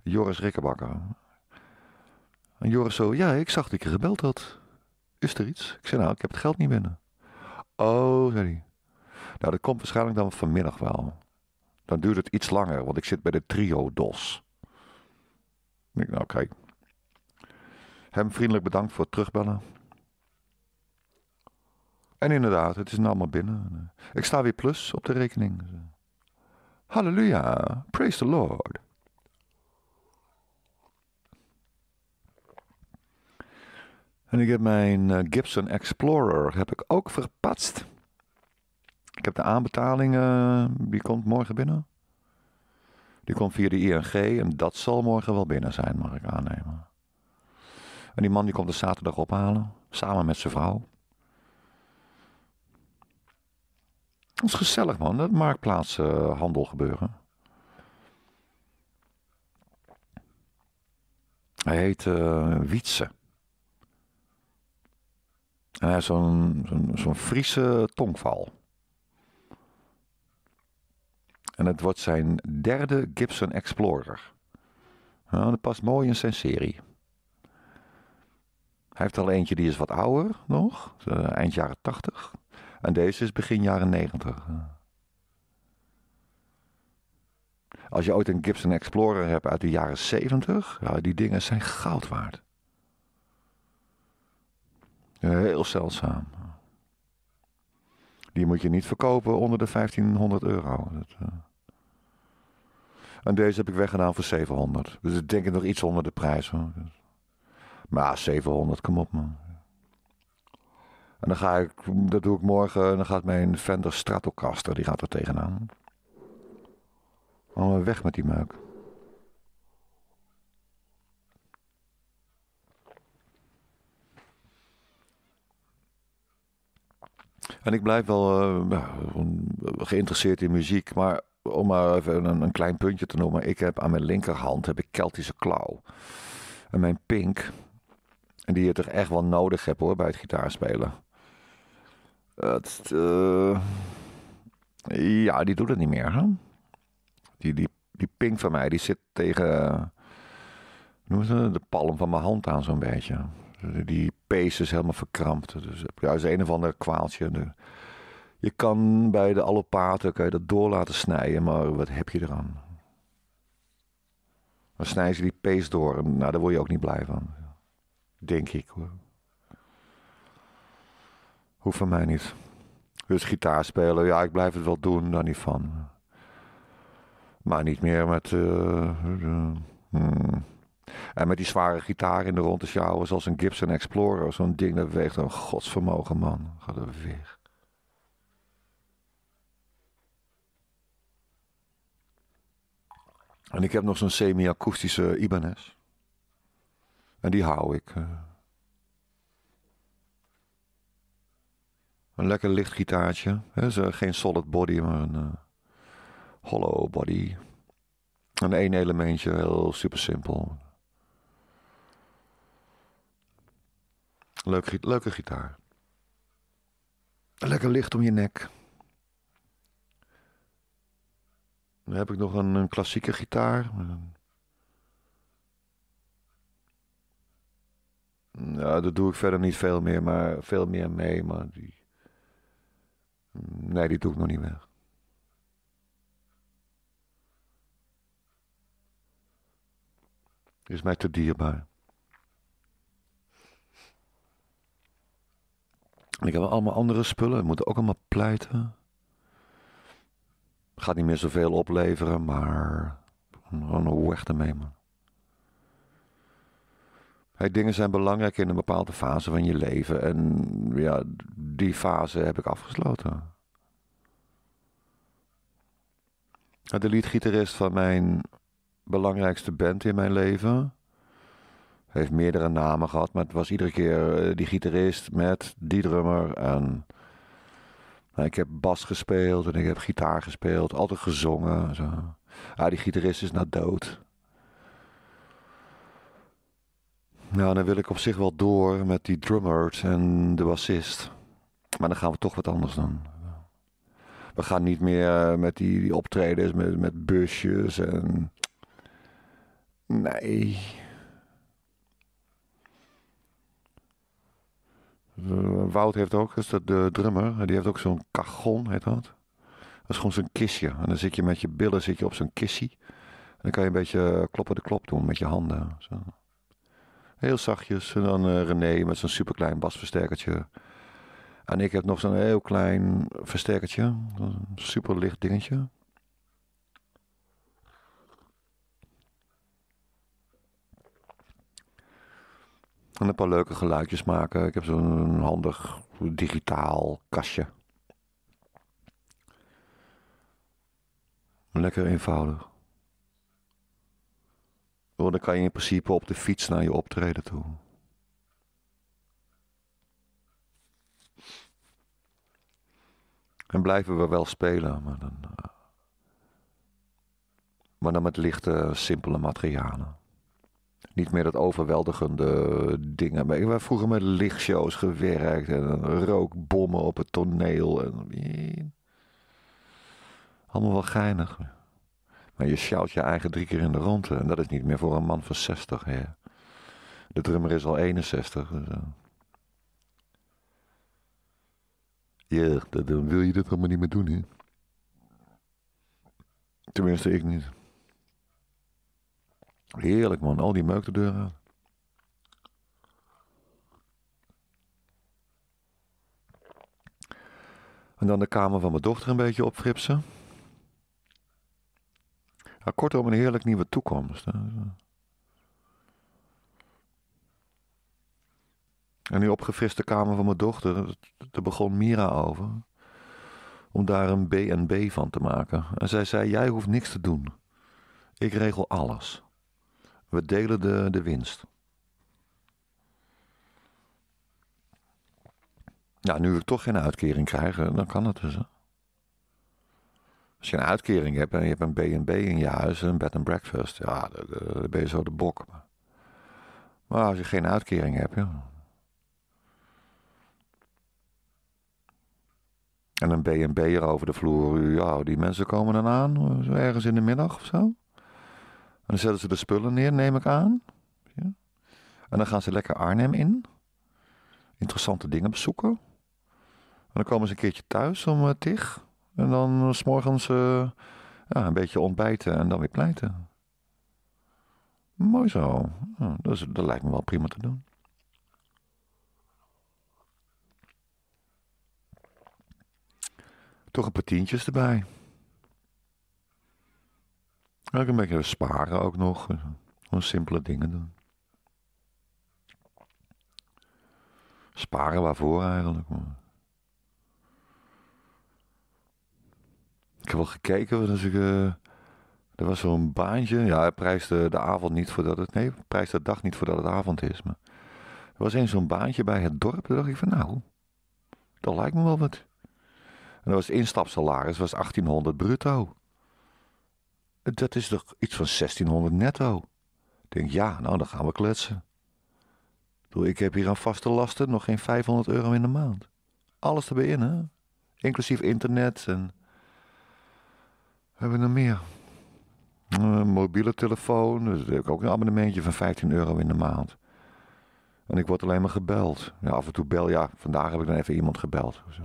Joris Rikkenbakker en Joris zo, ja, ik zag dat ik je gebeld had. Is er iets? Ik zei, nou, ik heb het geld niet binnen. Oh, zei hij. Nou, dat komt waarschijnlijk dan vanmiddag wel. Dan duurt het iets langer, want ik zit bij de trio-dos. Ik nou, kijk. Hem vriendelijk bedankt voor het terugbellen. En inderdaad, het is nu allemaal binnen. Ik sta weer plus op de rekening. Halleluja, praise the Lord. En ik heb mijn eh, Gibson Explorer heb ik ook verpatst. Ik heb de aanbetaling, uh, die komt morgen binnen. Die komt via de ING en dat zal morgen wel binnen zijn, mag ik aannemen. En die man die komt de zaterdag ophalen, samen met zijn vrouw. Dat is gezellig man, dat marktplaatshandel eh, gebeuren. Hij heet uh, Wietse. En eh, hij zo'n zo'n Friese tongval. En het wordt zijn derde Gibson Explorer. dat past mooi in zijn serie. Hij heeft al eentje die is wat ouder nog, eh, eind jaren 80. En deze is begin jaren 90. Als je ooit een Gibson Explorer hebt uit de jaren 70, die dingen zijn goud waard. Heel zeldzaam. Die moet je niet verkopen onder de 1500 euro. Dat, eh. En deze heb ik weggedaan voor 700. Dus ik denk nog iets onder de prijs. Hoor. Maar 700, kom op man. En dan ga ik, dat doe ik morgen, en dan gaat mijn Fender Stratocaster, die gaat er tegenaan. weg met die muik. En ik blijf wel eh, eh, geïnteresseerd in muziek. Maar om maar even een, een, klein puntje te noemen. Ik heb aan mijn linkerhand heb ik Keltische klauw. En mijn pink, die je toch echt wel nodig hebt hoor, bij het gitaarspelen. Het, eh, ja, die doet het niet meer. Hè? Die, die, die pink van mij, die zit tegen noem het, de palm van mijn hand aan zo'n beetje. Die pees is helemaal verkrampt. Dus ja, is een of ander kwaaltje. Eh, je kan bij de allopaten kan je dat door laten snijden, maar wat heb je eraan? Dan snijden ze die pees door. nou, daar word je ook niet blij van. Denk ik hoor. Hoeft van mij niet. Dus gitaar spelen, ja, ik blijf het wel doen, daar niet van. Maar niet meer met. Eh, eh, hmm. En met die zware gitaar in de rondte sjouwen, zoals een Gibson Explorer. Zo'n ding dat weegt een godsvermogen, man. ga er weer En ik heb nog zo'n semi-akoestische Ibanez. En die hou ik. Eh. Een lekker licht gitaartje. geen solid body, maar een eh, hollow body. En één elementje, heel super simpel. Leuk, leuke gitaar. Lekker licht om je nek. Dan heb ik nog een, klassieke gitaar. Nou, daar doe ik verder niet veel meer, maar veel meer mee. Maar die... Nee, die doe ik nog niet meer. Is mij te dierbaar. Ik heb allemaal andere spullen. We moeten ook allemaal pleiten. Gaat niet meer zoveel opleveren, maar gewoon een weg ermee, man. Hey, dingen zijn belangrijk in een bepaalde fase van je leven. En ja, die fase heb ik afgesloten. De leadgitarist van mijn belangrijkste band in mijn leven heeft meerdere namen gehad, maar het was iedere keer eh, die gitarist met die drummer. En nou, ik heb bas gespeeld en ik heb gitaar gespeeld, altijd gezongen. Zo. Ah, die gitarist is nou dood. Nou, dan wil ik op zich wel door met die drummer en de bassist. Maar dan gaan we toch wat anders doen. We gaan niet meer eh, met die, die optredens, met, met busjes en. Nee, Eh, Wout heeft ook, is dat de drummer, die heeft ook zo'n cajon, heet dat. Dat is gewoon zo'n kistje. En dan zit je met je billen zit je op zo'n kissie. En dan kan je een beetje eh, kloppen de klop doen met je handen. Zo. Heel zachtjes. En dan eh, René met zo'n superklein basversterkertje. En ik heb nog zo'n heel klein versterkertje. Een licht dingetje. En een paar leuke geluidjes maken. Ik heb zo'n handig digitaal kastje. Lekker eenvoudig. Want dan kan je in principe op de fiets naar je optreden toe. En blijven we wel spelen, maar dan, eh, maar dan met lichte, simpele materialen niet meer dat overweldigende dingen. Maar ik heb vroeger met lichtshows gewerkt en rookbommen op het toneel. En... Allemaal wel geinig. Maar je sjouwt je eigen drie keer in de ronde. En dat is niet meer voor een man van 60. De drummer is al 61. Dus, eh. Ja, dan wil je dat allemaal niet meer doen, hè? Tenminste, ik niet. Heerlijk man, al die meuk de deur aan. En dan de kamer van mijn dochter een beetje opfripsen. kortom, een heerlijk nieuwe toekomst. En die opgefriste kamer van mijn dochter, daar begon Mira over. Om daar een BNB van te maken. En zij zei, jij hoeft niks te doen. Ik regel alles. We delen de, de winst. Ja, nu we toch geen uitkering krijgen, dan kan het dus. Als je een uitkering hebt en je hebt een BNB in je huis, een bed and breakfast, ja, dan ben je zo de bok. Maar als je geen uitkering hebt, ja. En een er over de vloer, ja, die mensen komen dan aan, eh, ergens in de middag of zo dan zetten ze de spullen neer, neem ik aan. Ja. En dan gaan ze lekker Arnhem in. Interessante dingen bezoeken. En dan komen ze een keertje thuis om uh, tig. En dan eh, s'morgens uh, eh, ja, een beetje ontbijten en dan weer pleiten. Mooi zo. dat lijkt me wel prima te doen. Toch een paar tientjes erbij. Ik een beetje sparen ook nog. Gewoon simpele dingen doen. Sparen waarvoor eigenlijk? Ik heb wel gekeken, als ik, er was zo'n baantje. Ja, hij prijst de, avond niet voordat het. Nee, prijst de dag niet voordat het avond is. Maar er was eens zo'n baantje bij het dorp. dan dacht ik van, nou, dat lijkt me wel wat. En dat was instapsalaris, was 1800 bruto. Dat is toch iets van 1600 netto? Ik denk, ja, nou dan gaan we kletsen. Ik heb hier aan vaste lasten nog geen 500 euro in de maand. Alles erbij in, hè? Inclusief internet en... hebben we nog meer? Een eh, mobiele telefoon, dus ik ook een abonnementje van 15 euro in de maand. En ik word alleen maar gebeld. Ja, af en toe bel, ja, vandaag heb ik dan even iemand gebeld. Of zo.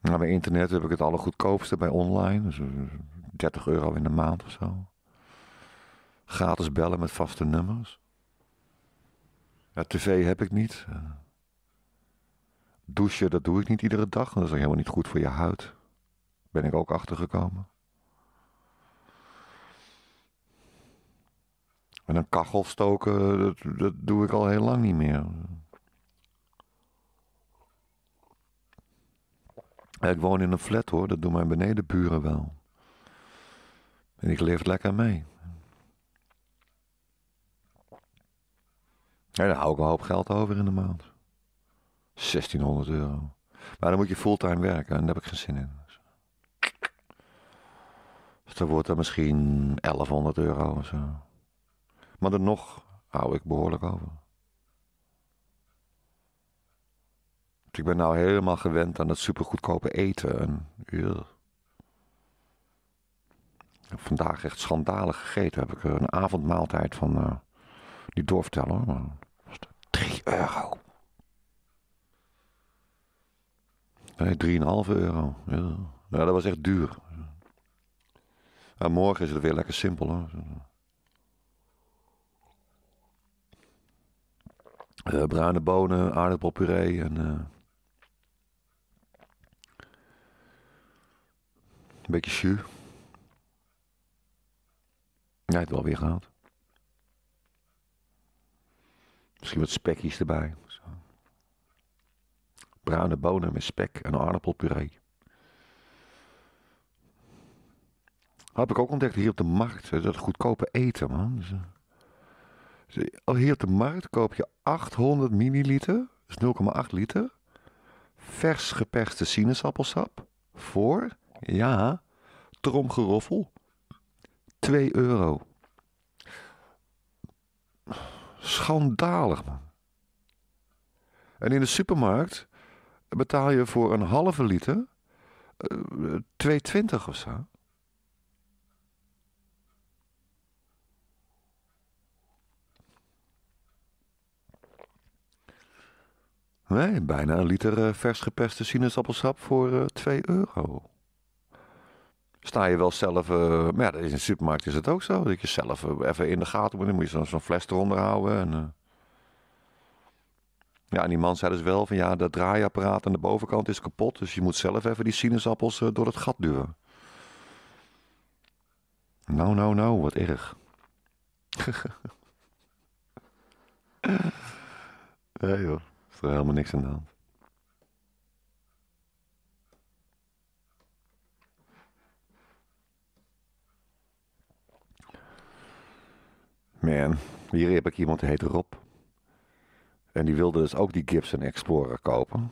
Nou, bij internet heb ik het allergoedkoopste bij online. Dus 30 eh, euro in de maand of zo. Gratis bellen met vaste nummers. Ja, tv heb ik niet. Eh, douchen, dat doe ik niet iedere dag. Dat is helemaal niet goed voor je huid. Ben ik ook achtergekomen. En een kachel stoken, dat, dat doe ik al heel lang niet meer. Ik woon in een flat hoor, dat doen mijn benedenburen wel. En ik leef lekker mee. En daar hou ik een hoop geld over in de maand. 1600 euro. Maar dan moet je fulltime werken en daar heb ik geen zin in. Dus dan wordt dat misschien 1100 euro of zo. Maar dan nog hou ik behoorlijk over. ik ben nou helemaal gewend aan het supergoedkope eten. En, heb Vandaag echt schandalig gegeten. Heb ik een avondmaaltijd van. Uh, niet doorvertellen hoor, maar. 3 euro. Nee, 3,5 euro. Ja. dat was echt duur. En morgen is het weer lekker simpel hoor. Uh, bruine bonen, aardappelpuree en. Eh, Een beetje jus. Ja, het wel weer gehad. Misschien wat spekjes erbij. Zo. Bruine bonen met spek en aardappelpuree. Heb ik ook ontdekt hier op de markt. Dat goedkope eten, man. Dus, eh, dus, eh, hier op de markt koop je 800 milliliter, dus 0,8 liter, vers geperste sinaasappelsap voor ja, tromgeroffel. 2 euro. Schandalig, man. En in de supermarkt betaal je voor een halve liter uh, eh, 2,20 of zo. Nee, bijna een liter uh, vers gepeste sinaasappelsap voor uh, eh, 2 euro sta je wel zelf. Eh, maar ja, in de supermarkt is het ook zo. Dat je zelf eh, even in de gaten moet. Dan moet je zo'n fles eronder houden. En, eh. Ja, en die man zei dus wel van ja, dat draaiapparaat aan de bovenkant is kapot. Dus je moet zelf even die sinaasappels door het gat duwen. Nou, nou, nou, wat erg. nee joh, is er helemaal niks aan de hand. Man, hier heb ik iemand die heet Rob. En die wilde dus ook die Gibson Explorer kopen.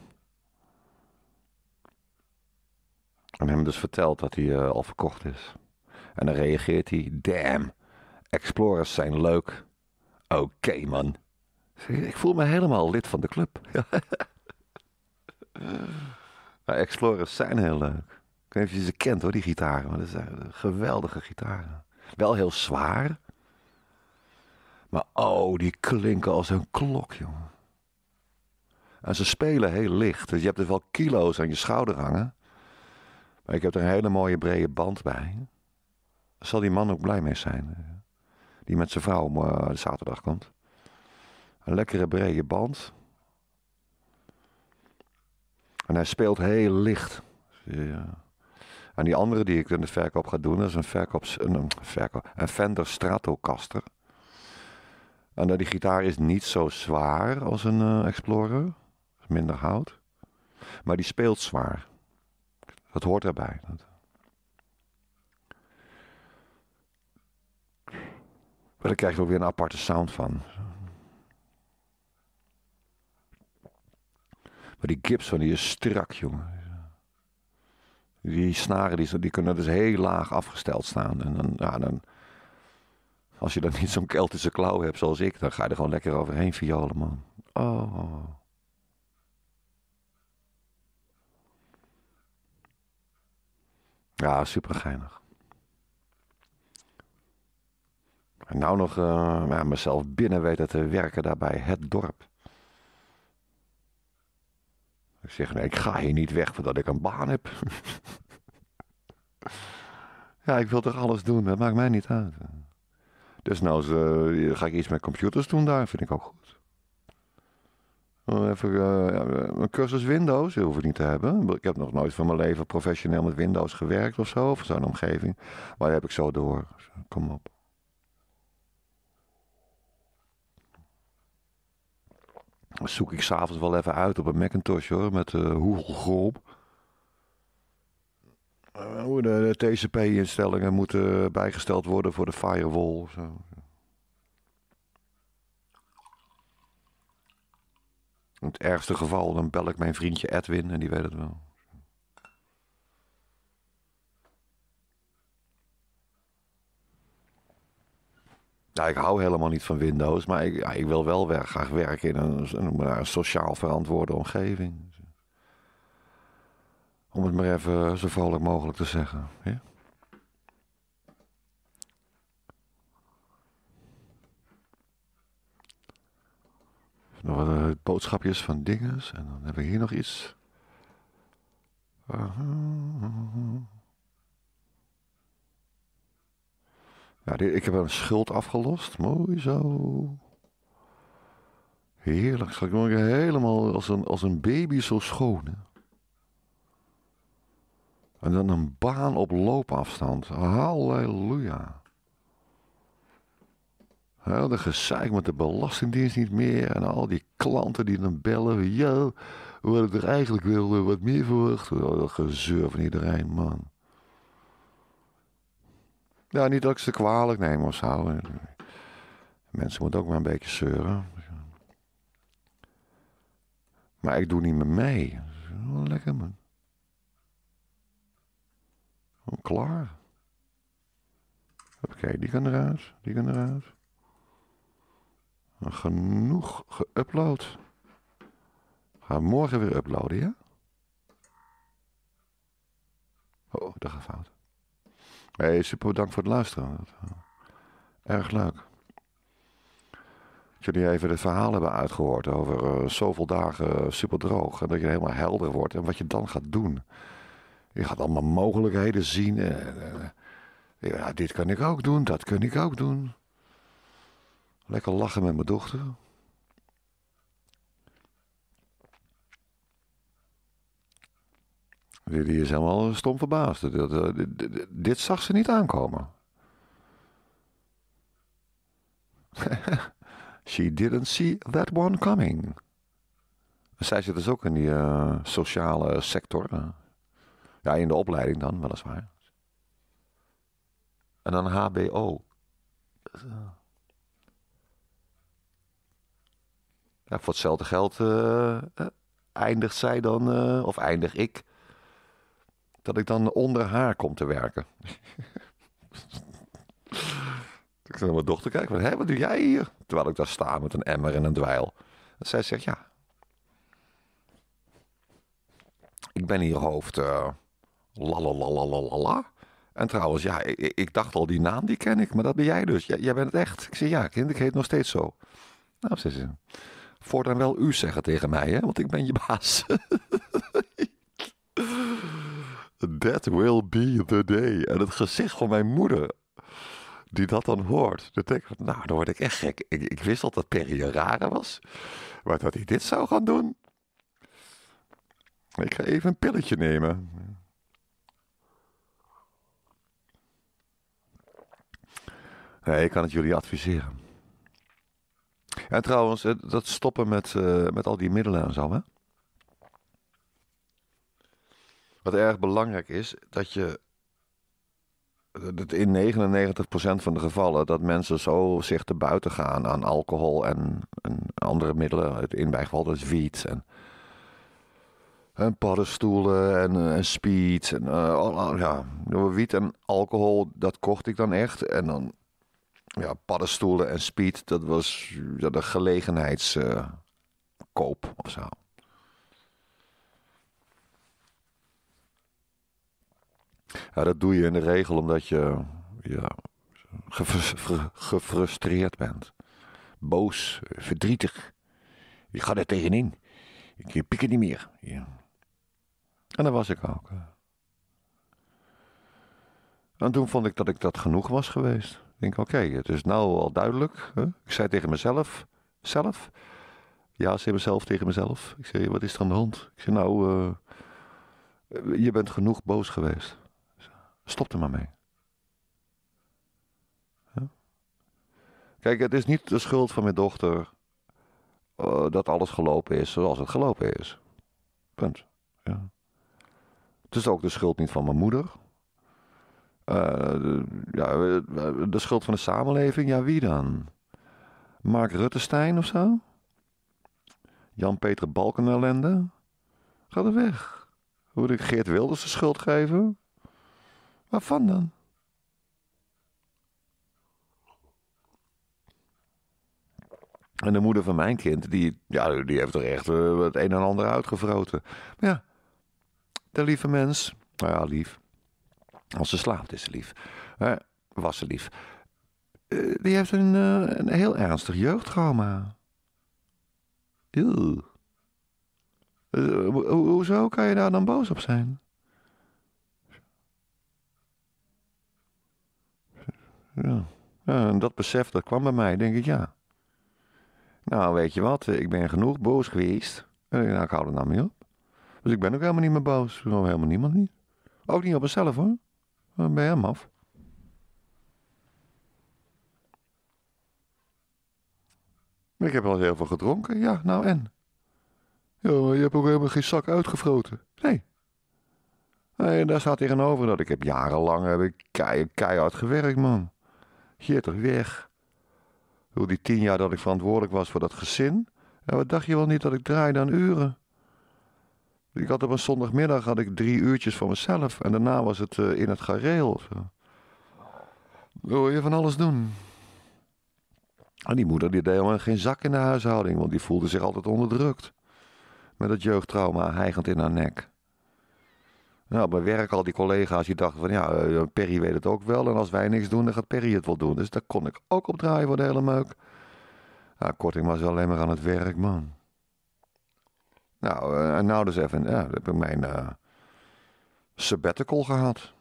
En hem dus verteld dat hij eh, al verkocht is. En dan reageert hij: Damn, Explorers zijn leuk. Oké, man. Ik voel me helemaal lid van de club. Explorers zijn heel leuk. Ik weet niet of je ze kent hoor, die gitaren. Maar dat zijn eh, geweldige gitaren. Wel heel zwaar. Maar oh, die klinken als een klok, jongen. En ze spelen heel licht. Dus je hebt er dus wel kilo's aan je schouder hangen. Maar ik heb er een hele mooie brede band bij. Daar zal die man ook blij mee zijn. Eh, die met zijn vrouw om eh, zaterdag komt. Een lekkere brede band. En hij speelt heel licht. Ja. En die andere die ik in de verkoop ga doen, dat is een, verkoops, een, verkoop, een Fender Stratocaster. Nou, nou, die gitaar is niet zo zwaar als een eh, Explorer. Minder hout. Maar die speelt zwaar. Dat hoort erbij. Maar daar krijg je ook weer een aparte sound van. Maar die Gibson die is strak, jongen. Die snaren die, die kunnen dus heel laag afgesteld staan. En dan, ja, dan als je dan niet zo'n Keltische klauw hebt zoals ik, dan ga je er gewoon lekker overheen violen, man. Oh. Ja, supergeinig. En nou nog uh, ja, mezelf binnen weten te werken daarbij het dorp. Ik zeg, nee, ik ga hier niet weg voordat ik een baan heb. ja, ik wil toch alles doen, dat maakt mij niet uit. Dus nou ga ik iets met computers doen daar, vind ik ook goed. Even eh, een cursus Windows, die hoef ik niet te hebben. Ik heb nog nooit van mijn leven professioneel met Windows gewerkt of zo, of zo'n omgeving. Maar dat heb ik zo door. Dus kom op. zoek ik s'avonds wel even uit op een Macintosh hoor, met uh, eh, Google de TCP-instellingen moeten bijgesteld worden voor de firewall. Zo. In het ergste geval, dan bel ik mijn vriendje Edwin en die weet het wel. Ja, nou, ik hou helemaal niet van Windows, maar ik, ik wil wel graag werken in een, een, een sociaal verantwoorde omgeving. Om het maar even zo vrolijk mogelijk te zeggen. Nog wat eh, boodschapjes van dinges. En dan hebben we hier nog iets. Ja, ik heb een schuld afgelost. Mooi zo. Heerlijk. ik word helemaal als een, als een baby zo schoon. Hè? En dan een baan op loopafstand. Halleluja. Heel de gezeik met de Belastingdienst niet meer. En al die klanten die dan bellen. Yo, wat ik er eigenlijk wilde, wat meer verwacht. Oh, dat gezeur van iedereen, man. Ja, niet dat ik ze kwalijk neem of zo. Mensen moeten ook maar een beetje zeuren. Maar ik doe niet meer mee. Lekker man. Oh, klaar. Oké, die kan eruit, die kan eruit. Genoeg geüpload. Ga morgen weer uploaden, ja? Oh, dat gaat fout. Hey, super bedankt voor het luisteren. Eh, erg leuk. Dat jullie even het verhaal hebben uitgehoord over eh, zoveel dagen uh, eh, super droog. En dat je helemaal helder wordt en wat je dan gaat doen. Je gaat allemaal mogelijkheden zien. Eh, ja, dit kan ik ook doen, dat kan ik ook doen. Lekker lachen met mijn dochter. Die is helemaal stom verbaasd. Eh, dit zag ze niet aankomen. She didn't see that one coming. Zij zit dus ook in die eh, sociale sector. Ja, in de opleiding dan, weliswaar. En dan HBO. Ja, voor hetzelfde geld eh, eh, eindigt zij dan, eh, of eindig ik, dat ik dan onder haar kom te werken. ik naar mijn dochter kijken wat, wat doe jij hier? Terwijl ik daar sta met een emmer en een dweil. En zij zegt, ja, ik ben hier hoofd... Lalalalalala. En trouwens, ja, ik, dacht al, die naam die ken ik, maar dat ben jij dus. Jij, bent het echt. Ik zeg ja, kind, ik heet nog steeds zo. Nou, zei ze, dan wel u zeggen tegen mij, hè, want ik ben je baas. That will be the day. En het gezicht van mijn moeder, die dat dan hoort. Dan denk nou, dan word ik echt gek. Ik, wist al dat Perry rare was. Maar dat hij dit zou gaan doen. Ik ga even een pilletje nemen. Nee, ik kan het jullie adviseren. En trouwens, eh, dat stoppen met, eh, met al die middelen en zo, hè? Wat erg belangrijk is, dat je dat in 99% van de gevallen dat mensen zo zich te buiten gaan aan alcohol en, andere middelen. In mijn geval dat is wiet en, en paddenstoelen en, eh, en speed. En, ja. Wiet en alcohol, dat kocht ik dan echt. En dan ja, paddenstoelen en speed, dat was ja, de gelegenheidskoop of zo. Ja, dat doe je in de regel omdat je ja, gefrustreerd bent. Boos, verdrietig. Je gaat er tegenin. Je het niet meer. Ja. En dat was ik ook. En toen vond ik dat ik dat genoeg was geweest denk oké, het is nou al duidelijk. Hè? Ik zei tegen mezelf, zelf? Ja, zei mezelf tegen mezelf. Ik zei, wat is er aan de hand? Ik zei, nou, eh, je bent genoeg boos geweest. Stop er maar mee. Kijk, het is niet de schuld van mijn dochter eh, dat alles gelopen is zoals het gelopen is. Punt. Ja. Het is ook de schuld niet van mijn moeder. Eh, ja, de schuld van de samenleving, ja wie dan? Mark Ruttestein of zo? Jan-Peter Balkenellende? Ga er weg. Moet ik Geert Wilders de schuld geven? Waarvan dan? En de moeder van mijn kind, die, ja, die heeft er echt eh, het een en ander uitgevroten. Maar ja, de lieve mens, nou ja, lief. Als ze slaapt is ze lief. was ze lief. Eh, die heeft een, eh, een heel ernstig jeugdtrauma. Eeuw. Eh, hoezo kan je daar dan boos op zijn? Ja. en dat besef, dat kwam bij mij, denk ik, ja. Nou, weet je wat, ik ben genoeg boos geweest. En ik nou, hou er nou mee op. Dus ik ben ook helemaal niet meer boos. Helemaal niemand niet. Ook niet op mezelf, hoor ben je hem af. Ik heb al heel veel gedronken. Ja, nou en? Ja, je hebt ook helemaal geen zak uitgefroten. Nee. nee en daar staat tegenover dat ik heb jarenlang heb ik kei, keihard gewerkt, man. Hier toch weg. Door die tien jaar dat ik verantwoordelijk was voor dat gezin. Ja, wat dacht je wel niet dat ik draaide aan uren? Ik had op een zondagmiddag had ik drie uurtjes voor mezelf. En daarna was het eh, in het gareel. Dan wil je van alles doen. En die moeder die deed helemaal geen zak in de huishouding. Want die voelde zich altijd onderdrukt. Met dat jeugdtrauma hijgend in haar nek. Nou, bij werk al die collega's die dachten van ja, eh, Perry weet het ook wel. En als wij niks doen, dan gaat Perry het wel doen. Dus daar kon ik ook op draaien voor de hele meuk. Nou, korting was alleen maar aan het werk, man. Nou, eh, en nou dus even, ja, heb ik mijn eh, sabbatical gehad.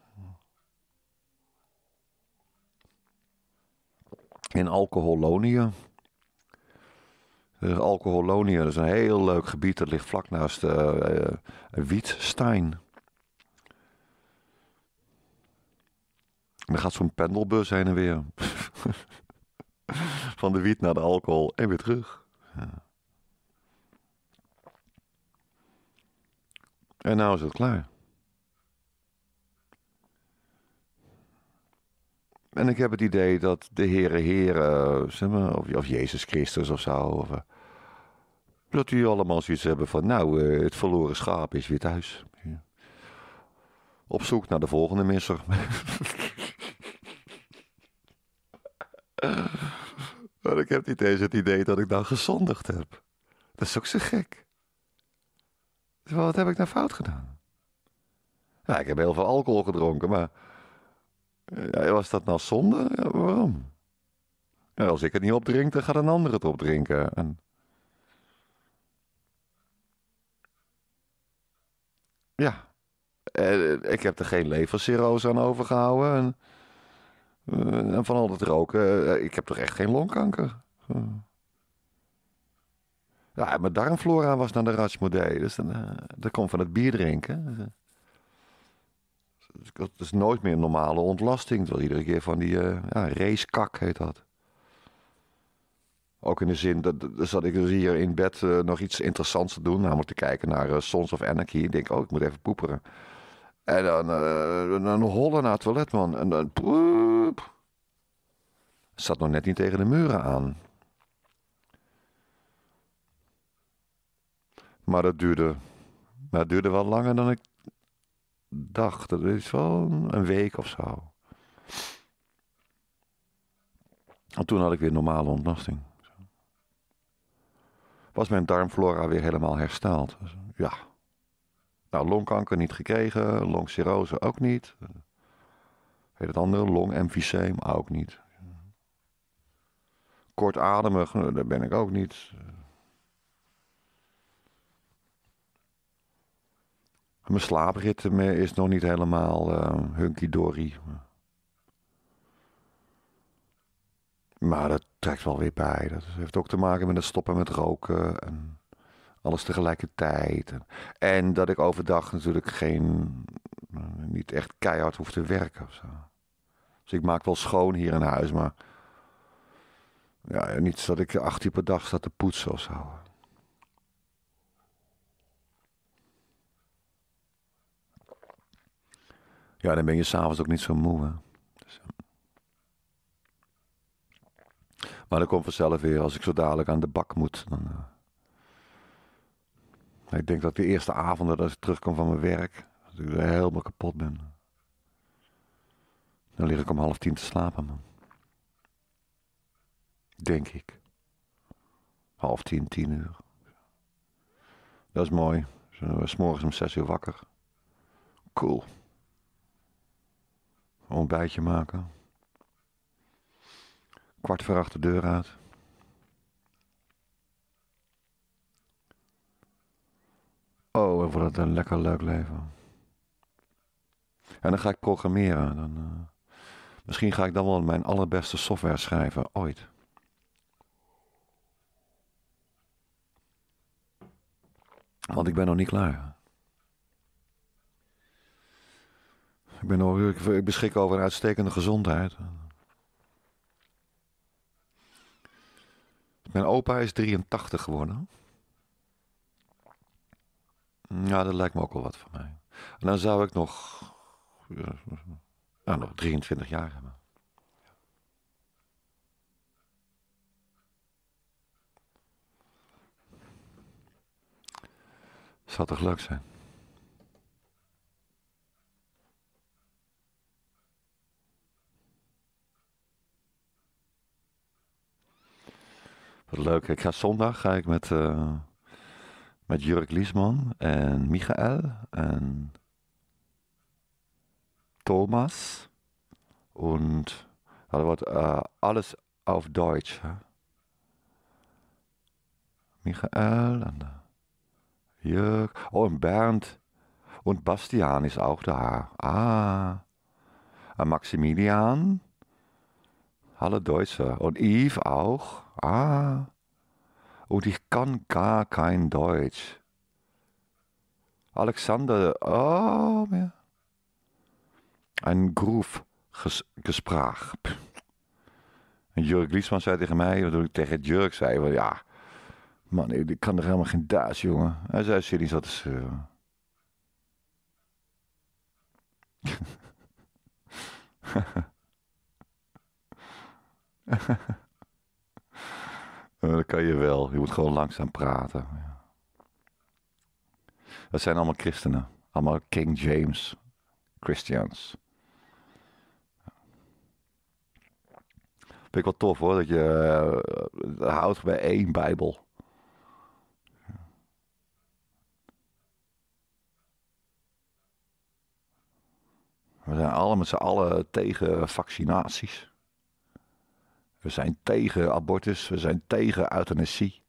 In Alcoholonia. Alcoholonië eh, Alcoholonia dat is een heel leuk gebied. Dat ligt vlak naast uh, uh, Wietstein. er gaat zo'n pendelbus heen en weer. Van de wiet naar de alcohol en weer terug. Ja. En nou is het klaar. En ik heb het idee dat de Heere Heren, zeg maar, of, of, Jezus Christus of zo, of, eh, dat die allemaal zoiets hebben van, nou, eh, het verloren schaap is weer thuis. Ja. Op zoek naar de volgende misser. maar ik heb niet eens het idee dat ik dan nou gezondigd heb. Dat is ook zo gek. Wat heb ik nou fout gedaan? Nou, ik heb heel veel alcohol gedronken, maar was dat nou zonde? waarom? Ja, als ik het niet opdrink, dan gaat een ander het opdrinken. En... Ja, eh, ik heb er geen levercirrose aan overgehouden. En, eh, en van al dat roken, eh, ik heb toch echt geen longkanker. Hm. Ja, mijn darmflora was naar de Rasmodee. Dus dan, eh, dat komt van het bier drinken. dat is nooit meer een normale ontlasting. iedere keer van die eh, ja, racekak heet dat. Ook in de zin dat, zat ik dus hier in bed eh, nog iets interessants te doen. Namelijk te kijken naar Sons of Anarchy. Ik denk, oh, ik moet even poeperen. En dan, dan hollen naar het toilet, man. En dan... Poep, zat nog net niet tegen de muren aan. Maar dat duurde, maar duurde wel langer dan ik dacht. Dat is wel een week of zo. En toen had ik weer normale ontlasting. Was mijn darmflora weer helemaal hersteld. Ja. Nou, longkanker niet gekregen, longcirrose ook niet. Heet het andere, longemfyseem ook niet. Kortademig, eh, daar ben ik ook niet. Mijn slaapritme is nog niet helemaal eh, hunky-dory. Maar dat trekt wel weer bij. Dat heeft ook te maken met het stoppen met roken en alles tegelijkertijd. En, dat ik overdag natuurlijk geen, eh, niet echt keihard hoef te werken of Dus ik maak wel schoon hier in huis, maar ja, niet dat ik acht uur per dag sta te poetsen of zo. Ja, dan ben je s'avonds ook niet zo moe. Dus, maar dat komt vanzelf weer als ik zo dadelijk aan de bak moet. Dan, eh. Ik denk dat de eerste avonden dat ik terugkom van mijn werk, dat ik er helemaal kapot ben. Dan lig ik om half tien te slapen, man. Denk ik. Half tien, tien uur. Dat is mooi. Zo, s morgens om zes uur wakker. Cool bijtje maken. Kwart voor acht de deur uit. Oh, en wordt het een lekker leuk leven. En dan ga ik programmeren. Dan, eh, misschien ga ik dan wel mijn allerbeste software schrijven ooit. Want ik ben nog niet klaar. Ik, ben, al, ik beschik over een uitstekende gezondheid. Mijn opa is 83 geworden. Ja, dat lijkt me ook wel wat voor mij. En dan zou ik nog, nou, nog 23 jaar hebben. Zou toch leuk zijn? leuk. Ik ga zondag ga ik met, eh, met Jurk Liesman en Michael en Thomas. En dat wordt eh, alles auf Deutsch. Michael en eh, Jurk. Oh, en Bernd. En Bastian is ook daar. Ah. En Maximilian. Alle Deutsche. En Yves auch. Ah und ich oh, kan gar kein Deutsch. Alexander, oh, ja. Een groef gespraak. Jurk Liesman zei tegen mij, wat ik tegen Jurk zei, van, ja, man, ik kan er helemaal geen Duits, jongen. Hij zei, zit niet zat te Eh, dat kan je wel. Je moet gewoon langzaam praten. Dat zijn allemaal christenen. Allemaal King James Christians. Vind ik wel tof hoor, dat je eh, houdt bij één Bijbel. We zijn allemaal met z'n allen tegen vaccinaties. We zijn tegen abortus, we zijn tegen euthanasie.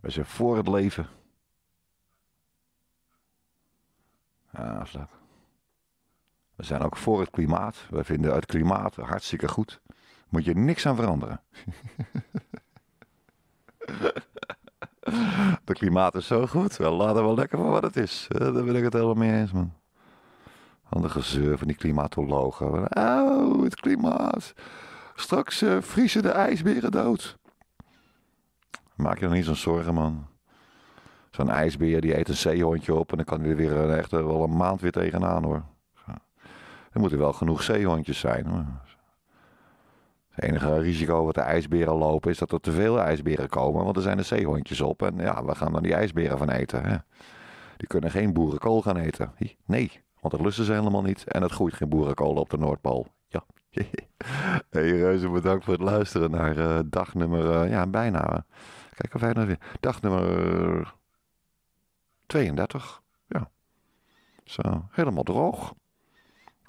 We zijn voor het leven. we zijn ook voor het klimaat. We vinden het klimaat hartstikke goed. Moet je niks aan veranderen. Het klimaat is zo goed. Laten we lekker voor wat het is. Eh, daar ben ik het helemaal mee eens, man. De gezeur van die klimatologen. Oh, het klimaat. Straks eh, vriezen de ijsberen dood. Maak je dan niet zo'n zorgen, man. Zo'n ijsbeer die eet een zeehondje op en dan kan hij er weer een, eh, echt eh, wel een maand weer tegenaan hoor. Er moeten wel genoeg zeehondjes zijn. Het enige risico wat de ijsberen lopen is dat er te veel ijsberen komen, want er zijn de zeehondjes op en ja, we gaan dan die ijsberen van eten. Hè. Die kunnen geen boerenkool gaan eten. Nee. Want dat lusten ze helemaal niet en het groeit geen boerenkolen op de Noordpool. Ja. hey, reuze bedankt voor het luisteren naar uh, dag nummer... Eh, ja, bijna. Eh, kijk of hij nog weer... Dag nummer 32. Ja. Zo, helemaal droog.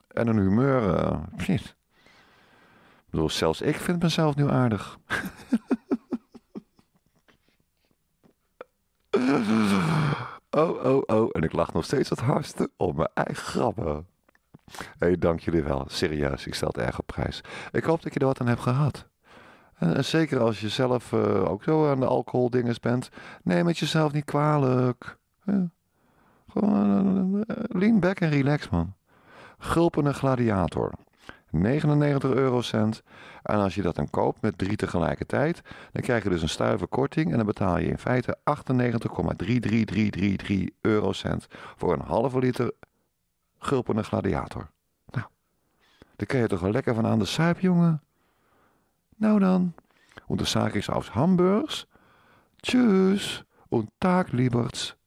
En een humeur... Uh, Ik bedoel, zelfs ik vind mezelf nu aardig. Oh, oh, oh. En ik lach nog steeds het hardste om mijn eigen grappen. Hé, dank jullie wel. Serieus, ik stel het erg op prijs. Ik hoop dat je er wat aan hebt gehad. Eh, en, zeker als je zelf eh, ook zo aan de alcohol dinges bent. Neem het jezelf niet kwalijk. Gewoon eh, lean back en relax, man. Gulpende gladiator. 99 eurocent. En als je dat dan koopt met drie tegelijkertijd, dan krijg je dus een stuiver korting en dan betaal je in feite 98,33333 eurocent voor een halve liter gulpende gladiator. Nou, daar kun je toch wel lekker van aan de suip, jongen. Nou dan, onze zaak is als hamburgers. Hamburgs. Tschüss Lieberts.